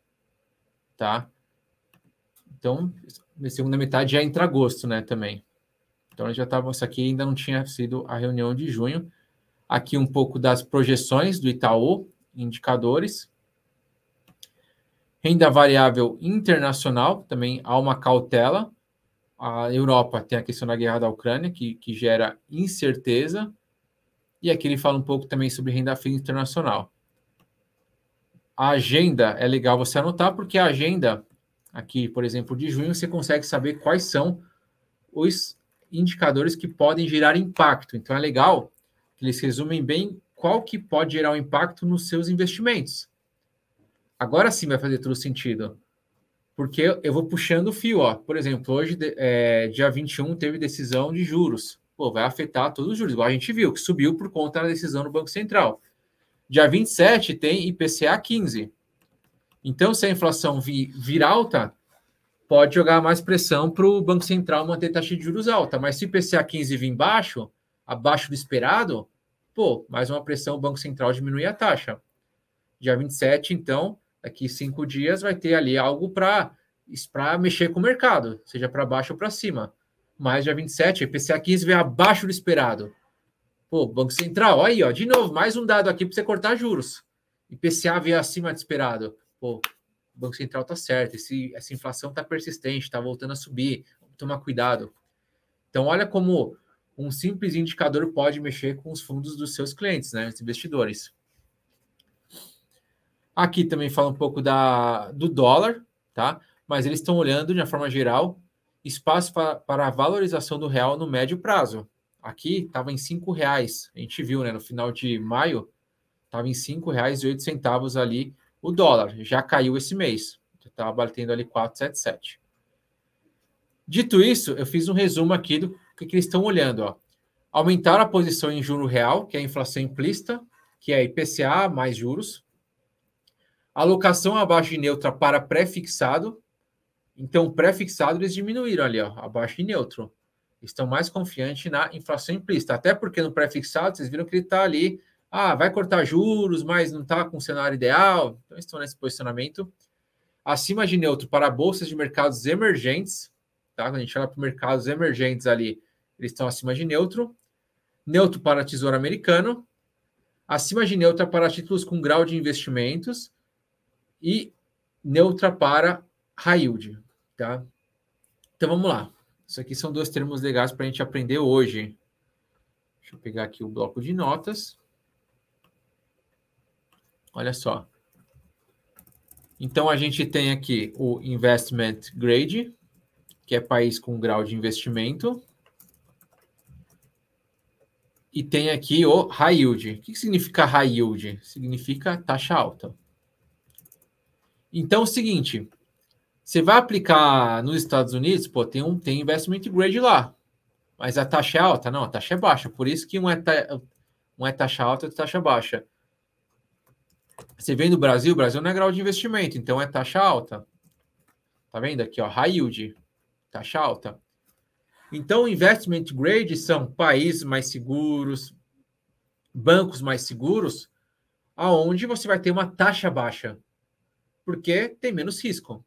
Tá? Então, na segunda metade já entra é agosto, né, também. Então, já estava isso aqui, ainda não tinha sido a reunião de junho. Aqui um pouco das projeções do Itaú, indicadores. Renda variável internacional, também há uma cautela, a Europa tem a questão da guerra da Ucrânia, que, que gera incerteza, e aqui ele fala um pouco também sobre renda fixa internacional. A agenda é legal você anotar, porque a agenda, aqui, por exemplo, de junho, você consegue saber quais são os indicadores que podem gerar impacto. Então, é legal que eles resumem bem qual que pode gerar um impacto nos seus investimentos. Agora sim vai fazer todo sentido porque eu vou puxando o fio, ó. Por exemplo, hoje, é, dia 21, teve decisão de juros. Pô, vai afetar todos os juros, igual a gente viu, que subiu por conta da decisão do Banco Central. Dia 27 tem IPCA 15. Então, se a inflação vir, vir alta, pode jogar mais pressão para o Banco Central manter taxa de juros alta. Mas se o IPCA 15 vir baixo, abaixo do esperado, pô, mais uma pressão, o Banco Central diminuir a taxa. Dia 27, então, daqui cinco dias vai ter ali algo para mexer com o mercado, seja para baixo ou para cima. Mais dia 27, IPCA 15 vem abaixo do esperado. Pô, Banco Central, aí, ó, de novo, mais um dado aqui para você cortar juros. IPCA vem acima do esperado. Pô, Banco Central tá certo, esse, essa inflação tá persistente, está voltando a subir, tomar cuidado. Então, olha como um simples indicador pode mexer com os fundos dos seus clientes, né, os investidores. Aqui também fala um pouco da, do dólar, tá? Mas eles estão olhando, de uma forma geral, espaço pra, para a valorização do real no médio prazo. Aqui estava em R$ reais. A gente viu, né? No final de maio, estava em R$ 5,08 ali o dólar. Já caiu esse mês. Estava batendo ali 4,77. Dito isso, eu fiz um resumo aqui do que, que eles estão olhando. Ó. Aumentaram a posição em juro real, que é a inflação implícita, que é IPCA mais juros. Alocação abaixo de neutra para pré-fixado. Então, pré-fixado eles diminuíram ali, ó, abaixo de neutro. Estão mais confiantes na inflação implícita. Até porque no pré-fixado, vocês viram que ele está ali. Ah, vai cortar juros, mas não está com o cenário ideal. Então, estão nesse posicionamento. Acima de neutro para bolsas de mercados emergentes. Tá? Quando a gente olha para mercados emergentes ali, eles estão acima de neutro. Neutro para tesouro americano. Acima de neutro para títulos com grau de investimentos e neutra para high yield, tá? Então vamos lá. Isso aqui são dois termos legais para a gente aprender hoje. Deixa eu pegar aqui o bloco de notas. Olha só. Então a gente tem aqui o investment grade, que é país com grau de investimento. E tem aqui o high yield. O que significa high yield? Significa taxa alta. Então, é o seguinte, você vai aplicar nos Estados Unidos, pô, tem um tem investment grade lá, mas a taxa é alta? Não, a taxa é baixa. Por isso que um é, ta, um é taxa alta e outro é taxa baixa. Você vem do Brasil, o Brasil não é grau de investimento, então é taxa alta. Tá vendo aqui, ó, high yield, taxa alta. Então, investment grade são países mais seguros, bancos mais seguros, aonde você vai ter uma taxa baixa porque tem menos risco.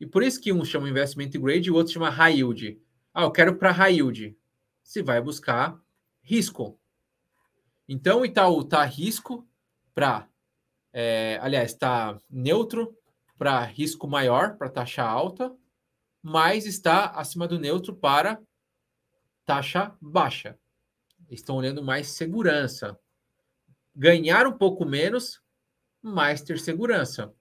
E por isso que um chama investment grade e o outro chama high yield. Ah, eu quero para high yield. Você vai buscar risco. Então, o Itaú está risco para, é, aliás, está neutro para risco maior, para taxa alta, mas está acima do neutro para taxa baixa. Estão olhando mais segurança. Ganhar um pouco menos, mas ter segurança.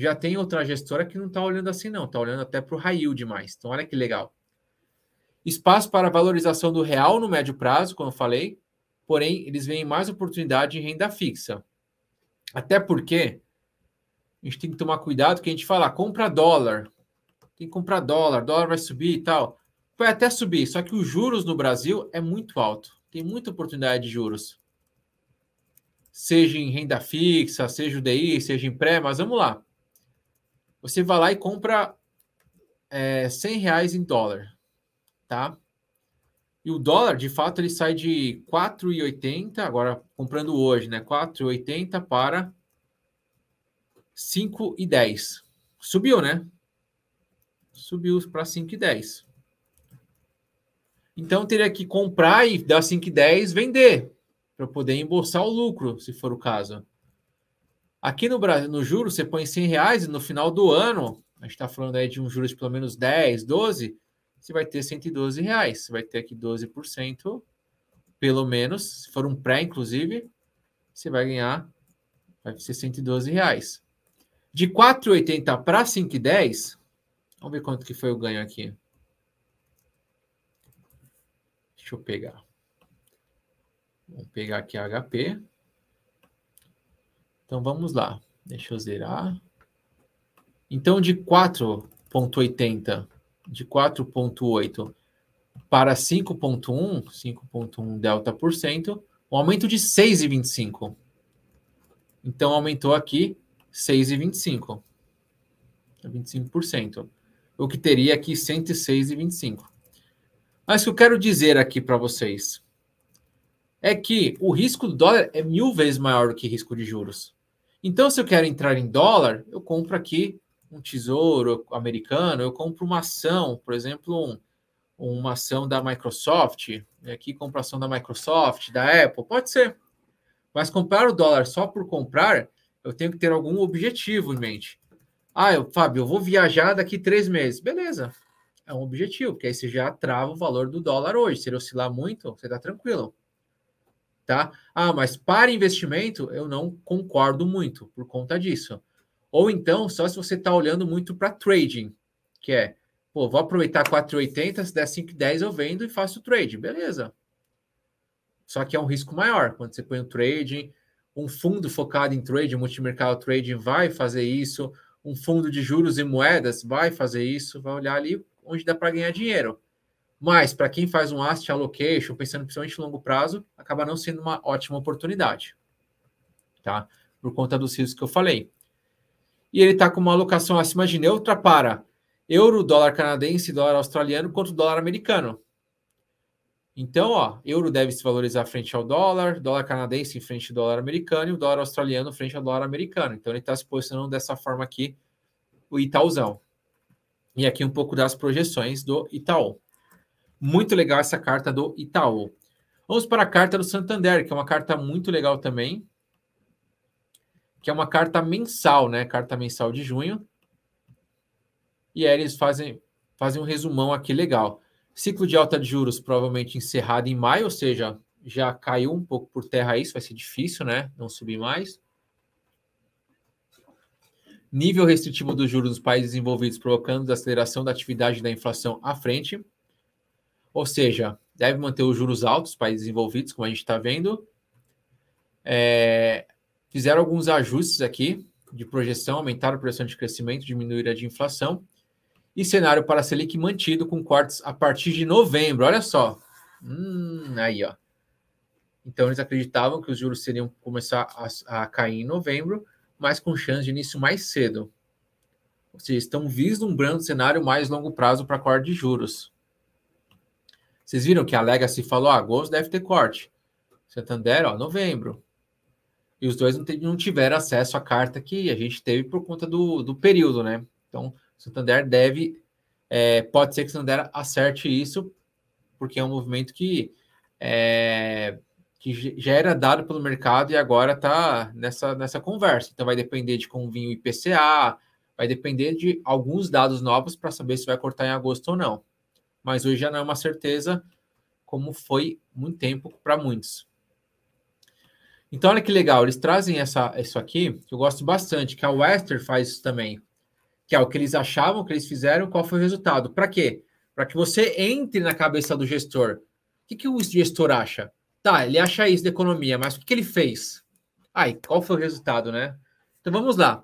Já tem outra gestora que não está olhando assim, não, está olhando até para o raio demais. Então, olha que legal. Espaço para valorização do real no médio prazo, como eu falei, porém, eles veem mais oportunidade em renda fixa. Até porque a gente tem que tomar cuidado que a gente fala, ah, compra dólar, tem que comprar dólar, dólar vai subir e tal. Vai até subir, só que os juros no Brasil é muito alto. Tem muita oportunidade de juros. Seja em renda fixa, seja o DI, seja em pré, mas vamos lá. Você vai lá e compra é, 100 reais em dólar, tá? E o dólar, de fato, ele sai de 4,80, agora comprando hoje, né? 4,80 para 5,10. Subiu, né? Subiu para 5,10. Então, teria que comprar e dar 5,10, vender, para poder embolsar o lucro, se for o caso. Aqui no Brasil, no juro, você põe 100 reais e no final do ano, a gente está falando aí de um juros de pelo menos 10, 12, você vai ter 112 reais. Você vai ter aqui 12%, pelo menos, se for um pré, inclusive, você vai ganhar, vai ser 112 reais. De 4,80 para 5,10, vamos ver quanto que foi o ganho aqui. Deixa eu pegar. Vamos pegar aqui a HP. Então vamos lá. Deixa eu zerar. Então de 4.80, de 4.8 para 5.1, 5.1 delta por cento, um aumento de 6,25. Então aumentou aqui 6,25. 25%. É o que teria aqui 106,25. Mas o que eu quero dizer aqui para vocês é que o risco do dólar é mil vezes maior do que risco de juros. Então, se eu quero entrar em dólar, eu compro aqui um tesouro americano, eu compro uma ação, por exemplo, um, uma ação da Microsoft, né, aqui compro ação da Microsoft, da Apple, pode ser. Mas comprar o dólar só por comprar, eu tenho que ter algum objetivo em mente. Ah, eu, Fábio, eu vou viajar daqui três meses. Beleza, é um objetivo, porque aí você já trava o valor do dólar hoje. Se ele oscilar muito, você está tranquilo tá? Ah, mas para investimento eu não concordo muito por conta disso. Ou então, só se você está olhando muito para trading, que é, pô, vou aproveitar 4,80, se der 5,10 eu vendo e faço o trade, beleza. Só que é um risco maior quando você põe um trading, um fundo focado em trading, multimercado trading vai fazer isso, um fundo de juros e moedas vai fazer isso, vai olhar ali onde dá para ganhar dinheiro. Mas, para quem faz um asset allocation, pensando principalmente em longo prazo, acaba não sendo uma ótima oportunidade, tá? Por conta dos riscos que eu falei. E ele está com uma alocação acima de neutra para euro, dólar canadense, dólar australiano contra o dólar americano. Então, ó, euro deve se valorizar frente ao dólar, dólar canadense em frente ao dólar americano e o dólar australiano frente ao dólar americano. Então, ele está se posicionando dessa forma aqui, o Itaúzão. E aqui um pouco das projeções do Itaú. Muito legal essa carta do Itaú. Vamos para a carta do Santander, que é uma carta muito legal também. Que é uma carta mensal, né? Carta mensal de junho. E aí eles fazem, fazem um resumão aqui legal. Ciclo de alta de juros provavelmente encerrado em maio, ou seja, já caiu um pouco por terra isso, vai ser difícil, né? Não subir mais. Nível restritivo dos juros dos países desenvolvidos, provocando a aceleração da atividade da inflação à frente. Ou seja, deve manter os juros altos, países envolvidos, como a gente está vendo. É, fizeram alguns ajustes aqui de projeção, aumentaram a projeção de crescimento, diminuíram a de inflação. E cenário para a Selic mantido com cortes a partir de novembro. Olha só. Hum, aí, ó. Então, eles acreditavam que os juros seriam começar a, a cair em novembro, mas com chance de início mais cedo. Ou seja, estão vislumbrando cenário mais longo prazo para a corte de juros. Vocês viram que a Legacy falou, ah, agosto deve ter corte. Santander, ó, novembro. E os dois não, não tiveram acesso à carta que a gente teve por conta do, do período, né? Então, Santander deve, é, pode ser que Santander acerte isso, porque é um movimento que, é, que já era dado pelo mercado e agora está nessa, nessa conversa. Então, vai depender de como vinha o IPCA, vai depender de alguns dados novos para saber se vai cortar em agosto ou não mas hoje já não é uma certeza, como foi muito tempo para muitos. Então, olha que legal, eles trazem essa, isso aqui, que eu gosto bastante, que a Western faz isso também, que é o que eles achavam, que eles fizeram, qual foi o resultado. Para quê? Para que você entre na cabeça do gestor. O que, que o gestor acha? Tá, ele acha isso da economia, mas o que, que ele fez? Ai, qual foi o resultado, né? Então, vamos lá.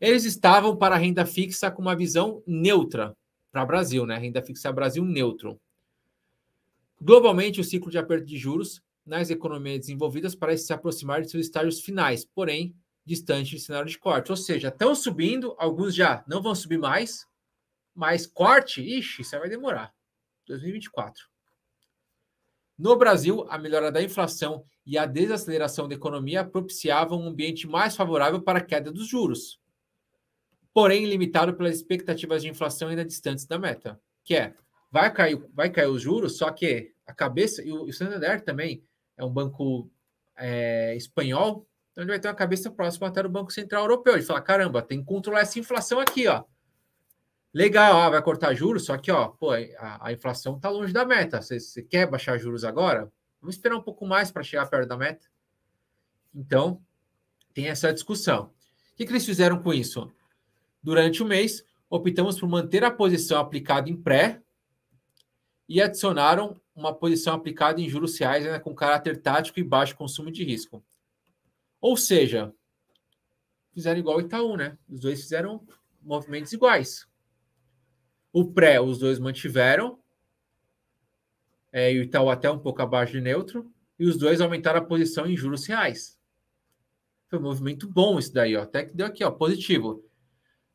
Eles estavam para a renda fixa com uma visão neutra para Brasil, né? Renda fixa é Brasil neutro. Globalmente, o ciclo de aperto de juros nas economias desenvolvidas parece se aproximar de seus estágios finais, porém distante do cenário de corte. Ou seja, estão subindo, alguns já não vão subir mais, mas corte, ixi, isso vai demorar. 2024. No Brasil, a melhora da inflação e a desaceleração da economia propiciavam um ambiente mais favorável para a queda dos juros porém limitado pelas expectativas de inflação ainda distantes da meta, que é vai cair, vai cair os juros, só que a cabeça e o, o Santander também é um banco é, espanhol, então ele vai ter uma cabeça próxima até do Banco Central Europeu. Ele fala, caramba, tem que controlar essa inflação aqui, ó. Legal, ó, vai cortar juros, só que ó, pô, a, a inflação está longe da meta. Você quer baixar juros agora? Vamos esperar um pouco mais para chegar perto da meta. Então, tem essa discussão. O que, que eles fizeram com isso? Durante o mês, optamos por manter a posição aplicada em pré e adicionaram uma posição aplicada em juros reais né, com caráter tático e baixo consumo de risco. Ou seja, fizeram igual o Itaú, né? Os dois fizeram movimentos iguais. O pré, os dois mantiveram, é, e o Itaú até um pouco abaixo de neutro, e os dois aumentaram a posição em juros reais. Foi um movimento bom isso daí, ó, até que deu aqui, ó, positivo.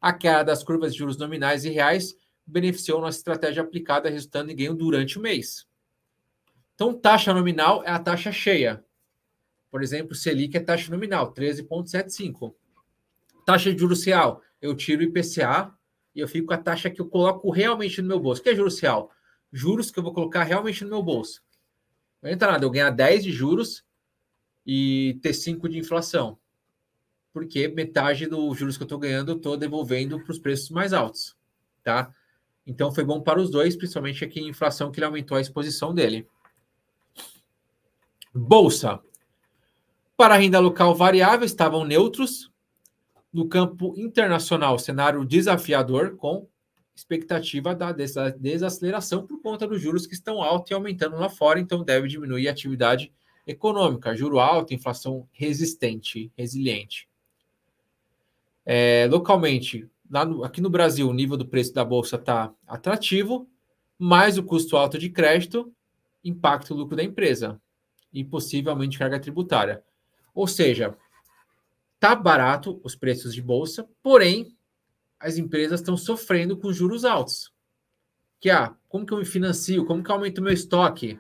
A queda das curvas de juros nominais e reais beneficiou nossa estratégia aplicada, resultando em ganho durante o mês. Então, taxa nominal é a taxa cheia. Por exemplo, Selic é taxa nominal, 13,75. Taxa de juros real, eu tiro o IPCA e eu fico com a taxa que eu coloco realmente no meu bolso. O que é juros real? Juros que eu vou colocar realmente no meu bolso. Não entra nada, eu ganhar 10 de juros e ter 5 de inflação porque metade dos juros que eu estou ganhando eu estou devolvendo para os preços mais altos, tá? Então foi bom para os dois, principalmente aqui em inflação que ele aumentou a exposição dele. Bolsa. Para a renda local variável estavam neutros. No campo internacional, cenário desafiador com expectativa da desaceleração por conta dos juros que estão altos e aumentando lá fora, então deve diminuir a atividade econômica. Juro alto, inflação resistente, resiliente. É, localmente, no, aqui no Brasil, o nível do preço da bolsa está atrativo, mais o custo alto de crédito impacta o lucro da empresa e possivelmente carga tributária. Ou seja, está barato os preços de bolsa, porém as empresas estão sofrendo com juros altos. Que ah, como que eu me financio? Como que eu aumento meu estoque?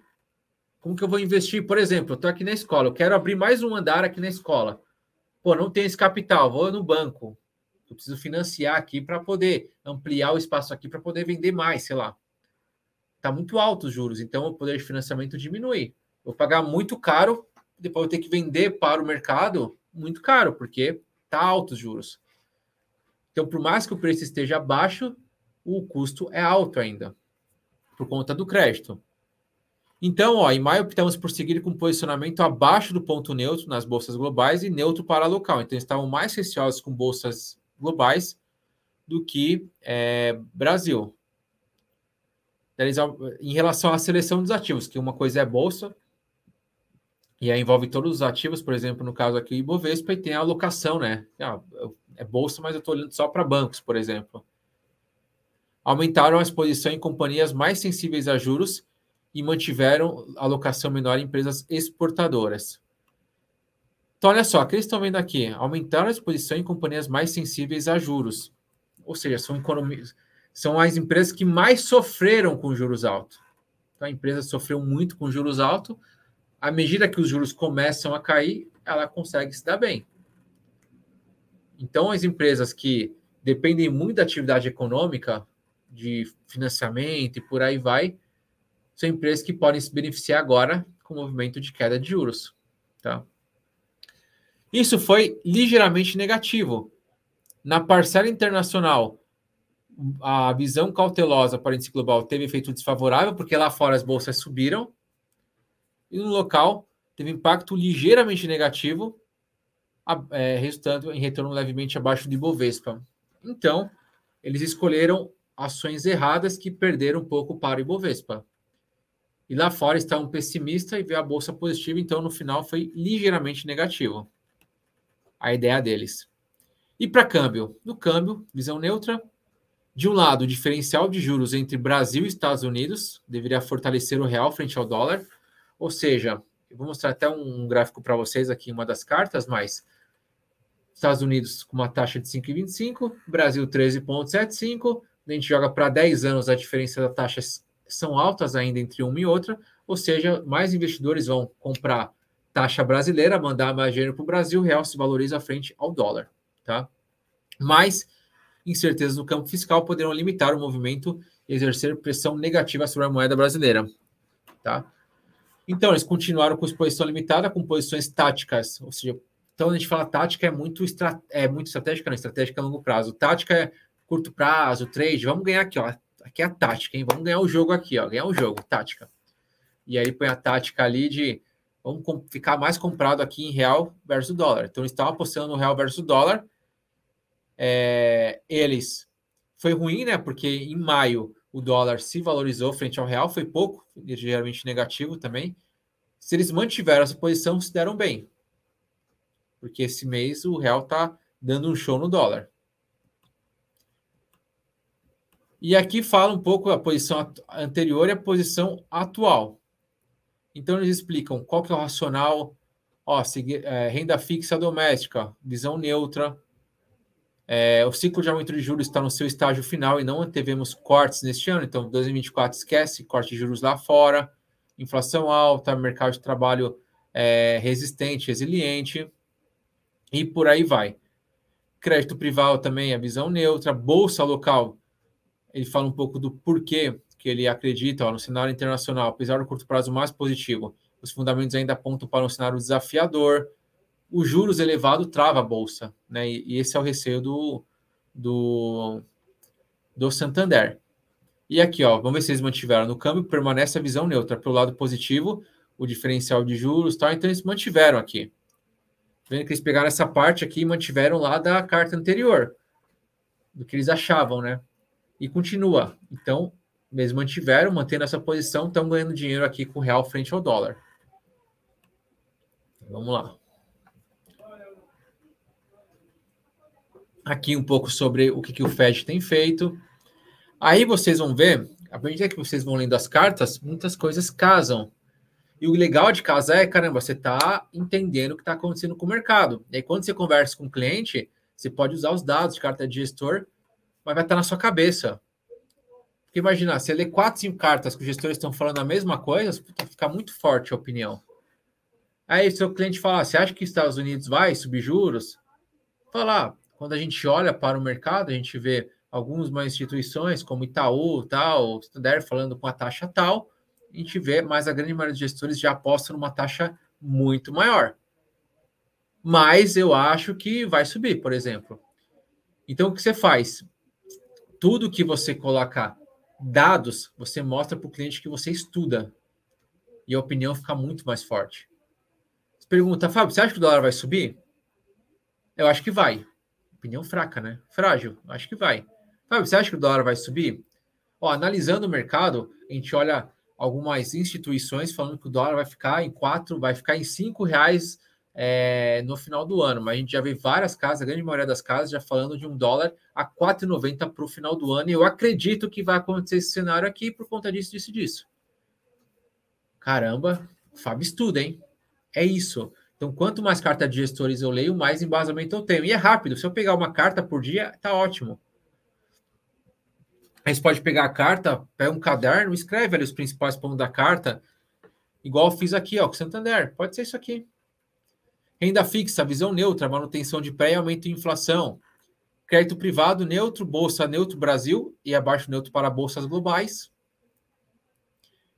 Como que eu vou investir? Por exemplo, eu estou aqui na escola, eu quero abrir mais um andar aqui na escola. Pô, não tenho esse capital, vou no banco. Eu preciso financiar aqui para poder ampliar o espaço aqui para poder vender mais, sei lá. Tá muito alto os juros, então o poder de financiamento diminui. Vou pagar muito caro, depois vou ter que vender para o mercado muito caro, porque tá altos os juros. Então, por mais que o preço esteja baixo, o custo é alto ainda, por conta do crédito. Então, ó, em maio optamos por seguir com posicionamento abaixo do ponto neutro nas bolsas globais e neutro para local. Então, estavam mais receosos com bolsas globais do que é, Brasil. Em relação à seleção dos ativos, que uma coisa é bolsa, e aí envolve todos os ativos, por exemplo, no caso aqui o Ibovespa, e tem a alocação, né? Ah, é bolsa, mas eu estou olhando só para bancos, por exemplo. Aumentaram a exposição em companhias mais sensíveis a juros e mantiveram alocação menor em empresas exportadoras. Então, olha só, o que eles estão vendo aqui? Aumentaram a exposição em companhias mais sensíveis a juros. Ou seja, são, economias, são as empresas que mais sofreram com juros altos. Então, a empresa sofreu muito com juros altos. À medida que os juros começam a cair, ela consegue se dar bem. Então, as empresas que dependem muito da atividade econômica, de financiamento e por aí vai, são empresas que podem se beneficiar agora com o movimento de queda de juros. Tá? Isso foi ligeiramente negativo. Na parcela internacional, a visão cautelosa para o índice global teve efeito desfavorável, porque lá fora as bolsas subiram. E no local, teve impacto ligeiramente negativo, é, resultando em retorno levemente abaixo do Ibovespa. Então, eles escolheram ações erradas que perderam um pouco para o Ibovespa. E lá fora está um pessimista e vê a bolsa positiva, então no final foi ligeiramente negativo. A ideia deles. E para câmbio? No câmbio, visão neutra. De um lado, o diferencial de juros entre Brasil e Estados Unidos deveria fortalecer o real frente ao dólar. Ou seja, eu vou mostrar até um gráfico para vocês aqui, uma das cartas, mas Estados Unidos com uma taxa de 5,25, Brasil 13,75. A gente joga para 10 anos, a diferença da taxa são altas ainda entre uma e outra, ou seja, mais investidores vão comprar taxa brasileira, mandar mais dinheiro para o Brasil, o real se valoriza frente ao dólar, tá? Mas incertezas no campo fiscal poderão limitar o movimento e exercer pressão negativa sobre a moeda brasileira, tá? Então, eles continuaram com exposição limitada, com posições táticas, ou seja, então a gente fala tática é muito, estra... é muito estratégica, não, estratégica a é longo prazo. Tática é curto prazo, trade, vamos ganhar aqui, ó, Aqui é a tática, hein? Vamos ganhar o jogo aqui, ó. Ganhar o jogo, tática. E aí põe a tática ali de vamos ficar mais comprado aqui em real versus dólar. Então eles estavam apostando no real versus dólar. É, eles foi ruim, né? Porque em maio o dólar se valorizou frente ao real, foi pouco, ligeiramente negativo também. Se eles mantiveram essa posição, se deram bem. Porque esse mês o real está dando um show no dólar. E aqui fala um pouco a posição anterior e a posição atual. Então, eles explicam qual que é o racional, ó, é, renda fixa doméstica, visão neutra, é, o ciclo de aumento de juros está no seu estágio final e não antevemos cortes neste ano, então 2024 esquece, corte de juros lá fora, inflação alta, mercado de trabalho é, resistente, resiliente, e por aí vai. Crédito privado também é visão neutra, bolsa local ele fala um pouco do porquê que ele acredita ó, no cenário internacional, apesar do curto prazo mais positivo, os fundamentos ainda apontam para um cenário desafiador, os juros elevados trava a bolsa, né? E, e esse é o receio do, do, do Santander. E aqui, ó, vamos ver se eles mantiveram no câmbio, permanece a visão neutra. Pelo lado positivo, o diferencial de juros tal, tá? então eles mantiveram aqui. Vendo que eles pegaram essa parte aqui e mantiveram lá da carta anterior, do que eles achavam, né? e continua. Então, eles mantiveram, mantendo essa posição, estão ganhando dinheiro aqui com o real frente ao dólar. Então, vamos lá. Aqui um pouco sobre o que, que o Fed tem feito. Aí vocês vão ver, a medida que vocês vão lendo as cartas, muitas coisas casam. E o legal de casar é, caramba, você está entendendo o que está acontecendo com o mercado. E aí, quando você conversa com o cliente, você pode usar os dados de carta de gestor mas vai estar na sua cabeça. Porque imagina, você lê quatro, cinco cartas que os gestores estão falando a mesma coisa, fica muito forte a opinião. Aí seu cliente fala, ah, você acha que os Estados Unidos vai subir juros? Falar, ah, quando a gente olha para o mercado, a gente vê algumas instituições como Itaú, tal, Santander falando com a taxa tal, a gente vê, mas a grande maioria dos gestores já aposta numa taxa muito maior. Mas eu acho que vai subir, por exemplo. Então o que você faz? tudo que você coloca dados, você mostra para o cliente que você estuda. E a opinião fica muito mais forte. Você pergunta, Fábio, você acha que o dólar vai subir? Eu acho que vai. Opinião fraca, né? Frágil, acho que vai. Fábio, você acha que o dólar vai subir? Ó, analisando o mercado, a gente olha algumas instituições falando que o dólar vai ficar em 4, vai ficar em 5 reais é, no final do ano, mas a gente já vê várias casas, a grande maioria das casas, já falando de um dólar a 4,90 para o final do ano, e eu acredito que vai acontecer esse cenário aqui por conta disso, disso, disso. Caramba, Fábio estuda, hein? É isso. Então, quanto mais carta de gestores eu leio, mais embasamento eu tenho. E é rápido. Se eu pegar uma carta por dia, tá ótimo. Aí você pode pegar a carta, pega um caderno, escreve ali os principais pontos da carta, igual eu fiz aqui, ó, com Santander. Pode ser isso aqui. Renda fixa, visão neutra, manutenção de pré e aumento de inflação. Crédito privado neutro, bolsa neutro Brasil e abaixo neutro para bolsas globais.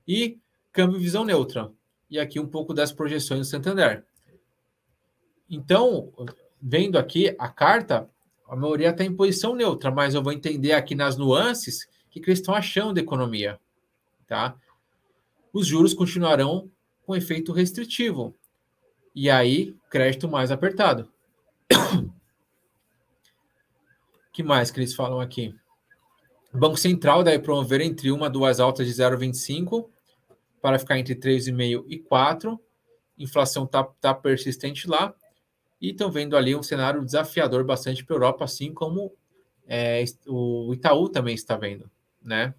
E câmbio visão neutra. E aqui um pouco das projeções do Santander. Então, vendo aqui a carta, a maioria está em posição neutra, mas eu vou entender aqui nas nuances o que, que eles estão achando da economia. Tá? Os juros continuarão com efeito restritivo. E aí crédito mais apertado. que mais que eles falam aqui? O Banco Central deve promover entre uma duas altas de 0,25 para ficar entre 3,5 e 4. Inflação está tá persistente lá. E estão vendo ali um cenário desafiador bastante para a Europa, assim como é, o Itaú também está vendo, né?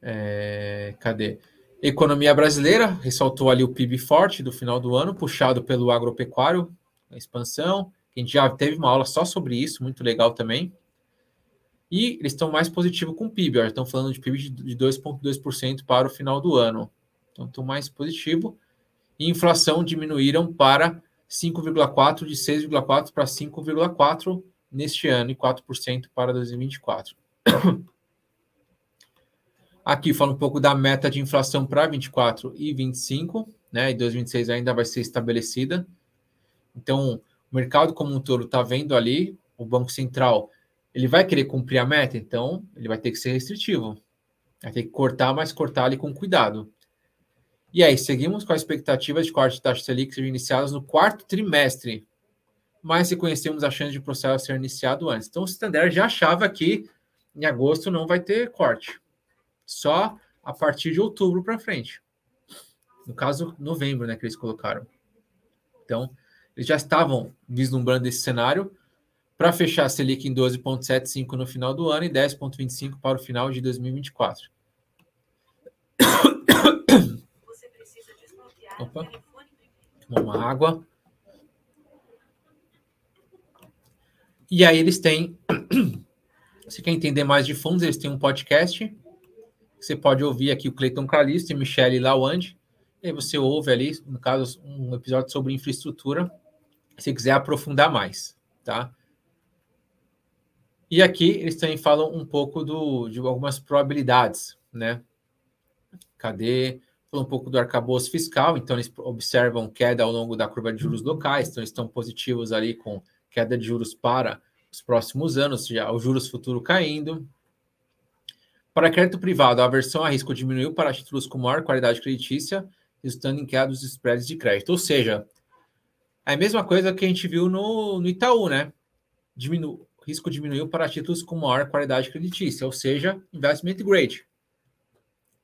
É, cadê? Economia brasileira, ressaltou ali o PIB forte do final do ano, puxado pelo agropecuário, a expansão. A gente já teve uma aula só sobre isso, muito legal também. E eles estão mais positivos com o PIB, já estão falando de PIB de 2,2% para o final do ano. Então, estão mais positivo. E inflação diminuíram para 5,4%, de 6,4% para 5,4% neste ano e 4% para 2024. Aqui fala um pouco da meta de inflação para 24 e 25, né? E 2026 ainda vai ser estabelecida. Então, o mercado como um todo está vendo ali, o Banco Central, ele vai querer cumprir a meta, então ele vai ter que ser restritivo. Vai ter que cortar, mas cortar ali com cuidado. E aí, seguimos com a expectativa de corte de taxa Selic serem iniciadas no quarto trimestre, mas se a chance de o processo ser iniciado antes. Então, o Standard já achava que em agosto não vai ter corte. Só a partir de outubro para frente. No caso, novembro, né, que eles colocaram. Então, eles já estavam vislumbrando esse cenário para fechar a Selic em 12,75 no final do ano e 10,25 para o final de 2024. Você Opa. Tomar uma água. E aí eles têm, se quer entender mais de fundos, eles têm um podcast você pode ouvir aqui o Cleiton Calisto e Michele Lawande. E aí você ouve ali, no caso, um episódio sobre infraestrutura, se quiser aprofundar mais, tá? E aqui eles também falam um pouco do, de algumas probabilidades, né? Cadê? Falam um pouco do arcabouço fiscal, então eles observam queda ao longo da curva de juros locais, então eles estão positivos ali com queda de juros para os próximos anos, já os juros futuro caindo, para crédito privado, a aversão a risco diminuiu para títulos com maior qualidade creditícia, resultando em queda dos spreads de crédito. Ou seja, é a mesma coisa que a gente viu no, no Itaú, né? Diminu risco diminuiu para títulos com maior qualidade creditícia, ou seja, investment grade.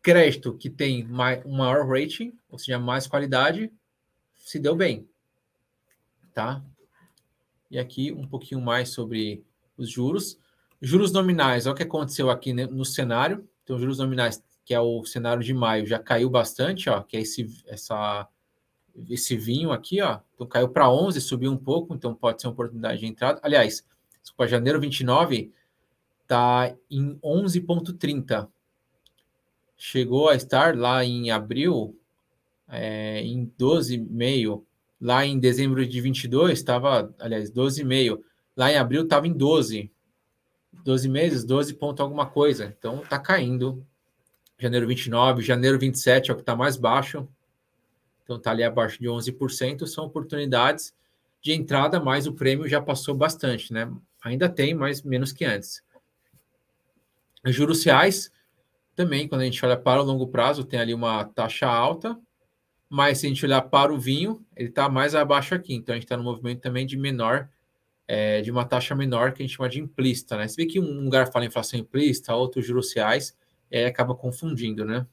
Crédito que tem um maior rating, ou seja, mais qualidade, se deu bem. Tá? E aqui um pouquinho mais sobre os juros. Juros nominais, olha é o que aconteceu aqui né, no cenário. Então, juros nominais, que é o cenário de maio, já caiu bastante, ó, que é esse, essa, esse vinho aqui, ó. Então, caiu para 11, subiu um pouco, então pode ser uma oportunidade de entrada. Aliás, desculpa, janeiro 29 está em 11,30. Chegou a estar lá em abril, é, em 12,5. Lá em dezembro de 22 estava, aliás, 12,5. Lá em abril estava em 12. 12 meses, 12 ponto alguma coisa. Então tá caindo. Janeiro 29, janeiro 27 é o que está mais baixo. Então tá ali abaixo de 11%. São oportunidades de entrada, mas o prêmio já passou bastante, né? Ainda tem, mas menos que antes. Juros reais, também, quando a gente olha para o longo prazo, tem ali uma taxa alta, mas se a gente olhar para o vinho, ele está mais abaixo aqui. Então a gente está no movimento também de menor é, de uma taxa menor que a gente chama de implícita, né? Se vê que um lugar fala inflação implícita, outros juros reais, é, acaba confundindo, né?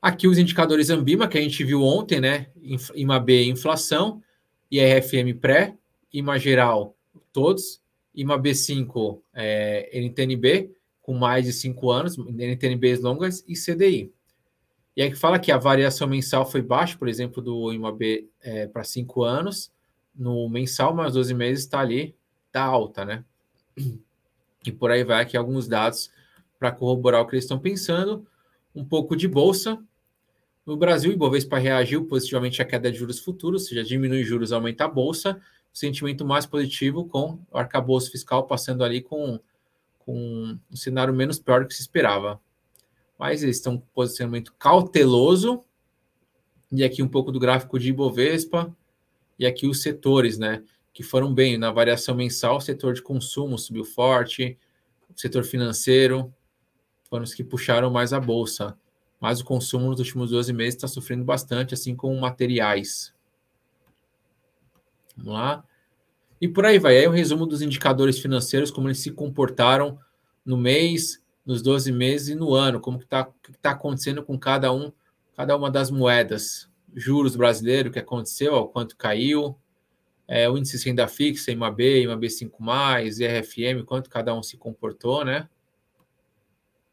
Aqui os indicadores Ambima, que a gente viu ontem, né? IMAB inflação, IRFM pré, IMA geral todos, IMAB 5 é, NTNB com mais de 5 anos, NTNBs longas e CDI. E aí que fala que a variação mensal foi baixa, por exemplo, do IMAB é, para 5 anos, no mensal, mais 12 meses, está ali, está alta, né? E por aí vai aqui alguns dados para corroborar o que eles estão pensando. Um pouco de bolsa. No Brasil, o Ibovespa reagiu positivamente à queda de juros futuros, ou seja, diminui juros, aumenta a bolsa. O sentimento mais positivo com o arcabouço fiscal passando ali com, com um cenário menos pior do que se esperava. Mas eles estão com um posicionamento cauteloso. E aqui um pouco do gráfico de Ibovespa e aqui os setores, né? Que foram bem na variação mensal, o setor de consumo subiu forte, o setor financeiro foram os que puxaram mais a bolsa. Mas o consumo nos últimos 12 meses está sofrendo bastante, assim como materiais. Vamos lá. E por aí vai. Aí o um resumo dos indicadores financeiros, como eles se comportaram no mês, nos 12 meses e no ano, como que está tá acontecendo com cada um, cada uma das moedas juros brasileiro, o que aconteceu, o quanto caiu, é, o índice de renda fixa, IMAB, IMAB5+, IRFM, quanto cada um se comportou, né?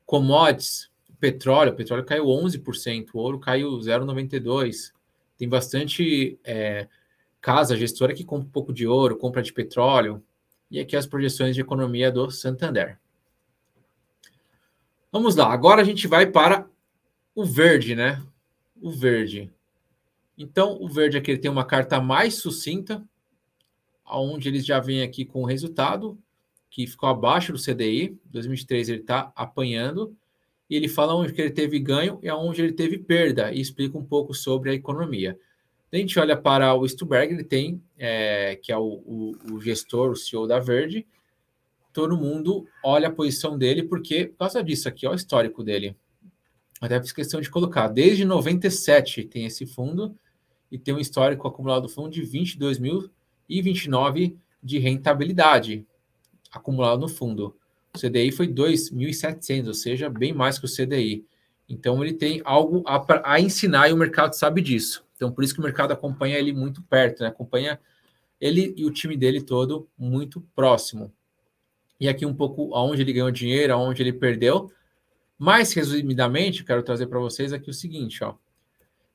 Commodities, petróleo, petróleo caiu 11%, o ouro caiu 0,92%. Tem bastante é, casa gestora que compra um pouco de ouro, compra de petróleo. E aqui as projeções de economia do Santander. Vamos lá, agora a gente vai para o verde, né? O verde. Então, o verde aqui tem uma carta mais sucinta, onde eles já vêm aqui com o resultado, que ficou abaixo do CDI, 2023 ele está apanhando, e ele fala onde que ele teve ganho e onde ele teve perda, e explica um pouco sobre a economia. Então, a gente olha para o Stuberg, ele tem, é, que é o, o, o, gestor, o CEO da Verde, todo mundo olha a posição dele, porque, por causa disso aqui, ó, o histórico dele. Até fiz questão de colocar, desde 97 tem esse fundo, e tem um histórico acumulado do fundo de 22.029 de rentabilidade acumulado no fundo. O CDI foi 2.700, ou seja, bem mais que o CDI. Então ele tem algo a, a, ensinar e o mercado sabe disso. Então por isso que o mercado acompanha ele muito perto, né? acompanha ele e o time dele todo muito próximo. E aqui um pouco aonde ele ganhou dinheiro, aonde ele perdeu. Mais resumidamente, quero trazer para vocês aqui o seguinte, ó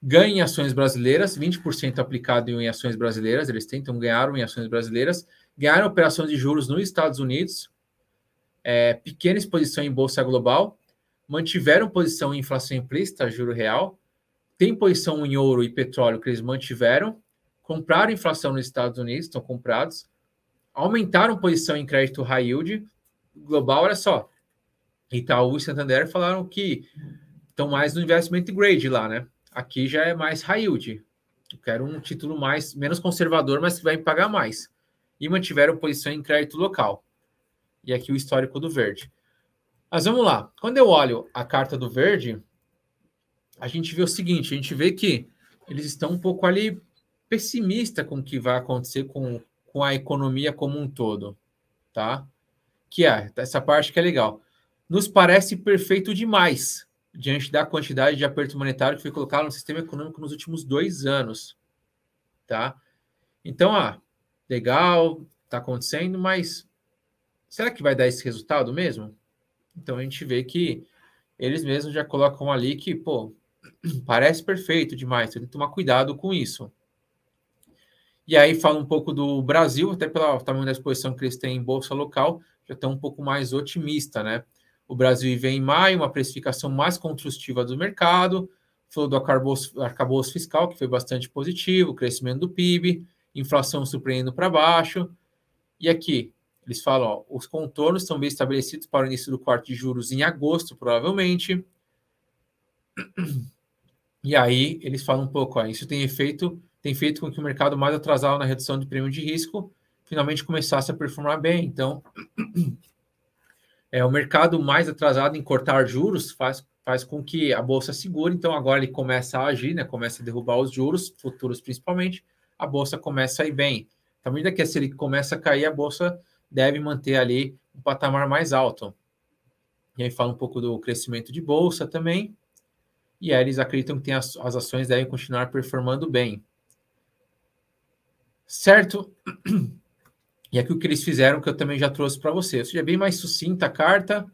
ganha em ações brasileiras, 20% aplicado em ações brasileiras, eles tentam ganhar em ações brasileiras, ganharam operações de juros nos Estados Unidos, é, pequena exposição em bolsa global, mantiveram posição em inflação implícita, juro real, tem posição em ouro e petróleo que eles mantiveram, compraram inflação nos Estados Unidos, estão comprados, aumentaram posição em crédito high yield global, olha só, Itaú e Santander falaram que estão mais no investment grade lá, né? Aqui já é mais high yield. Eu quero um título mais menos conservador, mas que vai me pagar mais. E mantiveram posição em crédito local. E aqui o histórico do verde. Mas vamos lá. Quando eu olho a carta do verde, a gente vê o seguinte: a gente vê que eles estão um pouco ali pessimista com o que vai acontecer com, com a economia como um todo, tá? Que é essa parte que é legal. Nos parece perfeito demais diante da quantidade de aperto monetário que foi colocado no sistema econômico nos últimos dois anos, tá? Então, ah, legal, tá acontecendo, mas será que vai dar esse resultado mesmo? Então a gente vê que eles mesmos já colocam ali que, pô, parece perfeito demais, tem que tomar cuidado com isso. E aí fala um pouco do Brasil, até pelo tamanho da exposição que eles têm em bolsa local, já estão tá um pouco mais otimista, né? o Brasil vê em maio uma precificação mais construtiva do mercado, falou do arcabouço, arcabouço fiscal, que foi bastante positivo, crescimento do PIB, inflação surpreendendo para baixo. E aqui, eles falam, ó, os contornos estão bem estabelecidos para o início do quarto de juros em agosto, provavelmente. E aí, eles falam um pouco, ó, isso tem efeito, tem feito com que o mercado mais atrasado na redução de prêmio de risco finalmente começasse a performar bem. Então, é, o mercado mais atrasado em cortar juros faz, faz com que a bolsa segure, então agora ele começa a agir, né? começa a derrubar os juros, futuros principalmente, a bolsa começa a ir bem. À tá medida que a ele começa a cair, a bolsa deve manter ali um patamar mais alto. E aí fala um pouco do crescimento de bolsa também. E aí eles acreditam que as, as ações devem continuar performando bem. Certo? E aqui o que eles fizeram, que eu também já trouxe para você. Ou seja, é bem mais sucinta a carta,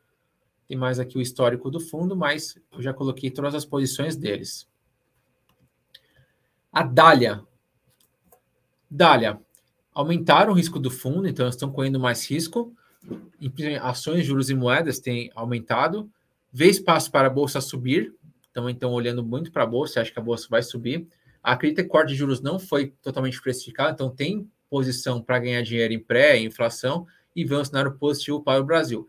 tem mais aqui o histórico do fundo, mas eu já coloquei todas as posições deles. A Dália. Dália. Aumentaram o risco do fundo, então estão correndo mais risco. Ações, juros e moedas têm aumentado. Vê espaço para a bolsa subir. Então, então olhando muito para a bolsa, acho que a bolsa vai subir. Acredita que corte de juros não foi totalmente precificado, então tem posição para ganhar dinheiro em pré, inflação, e vê um cenário positivo para o Brasil.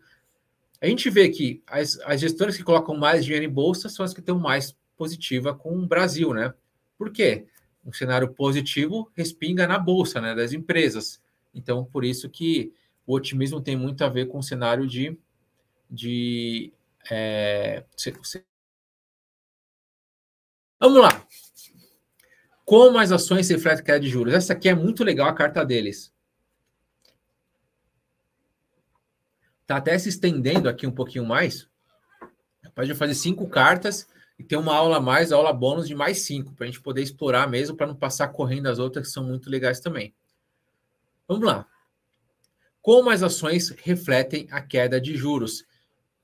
A gente vê que as, as gestoras que colocam mais dinheiro em bolsa são as que estão mais positiva com o Brasil, né? Por quê? Um cenário positivo respinga na bolsa, né, das empresas. Então, por isso que o otimismo tem muito a ver com o cenário de, de é... Vamos lá. Como as ações refletem queda de juros? Essa aqui é muito legal a carta deles. Tá até se estendendo aqui um pouquinho mais. Pode fazer cinco cartas e ter uma aula a mais, aula bônus de mais cinco, para a gente poder explorar mesmo, para não passar correndo as outras que são muito legais também. Vamos lá. Como as ações refletem a queda de juros?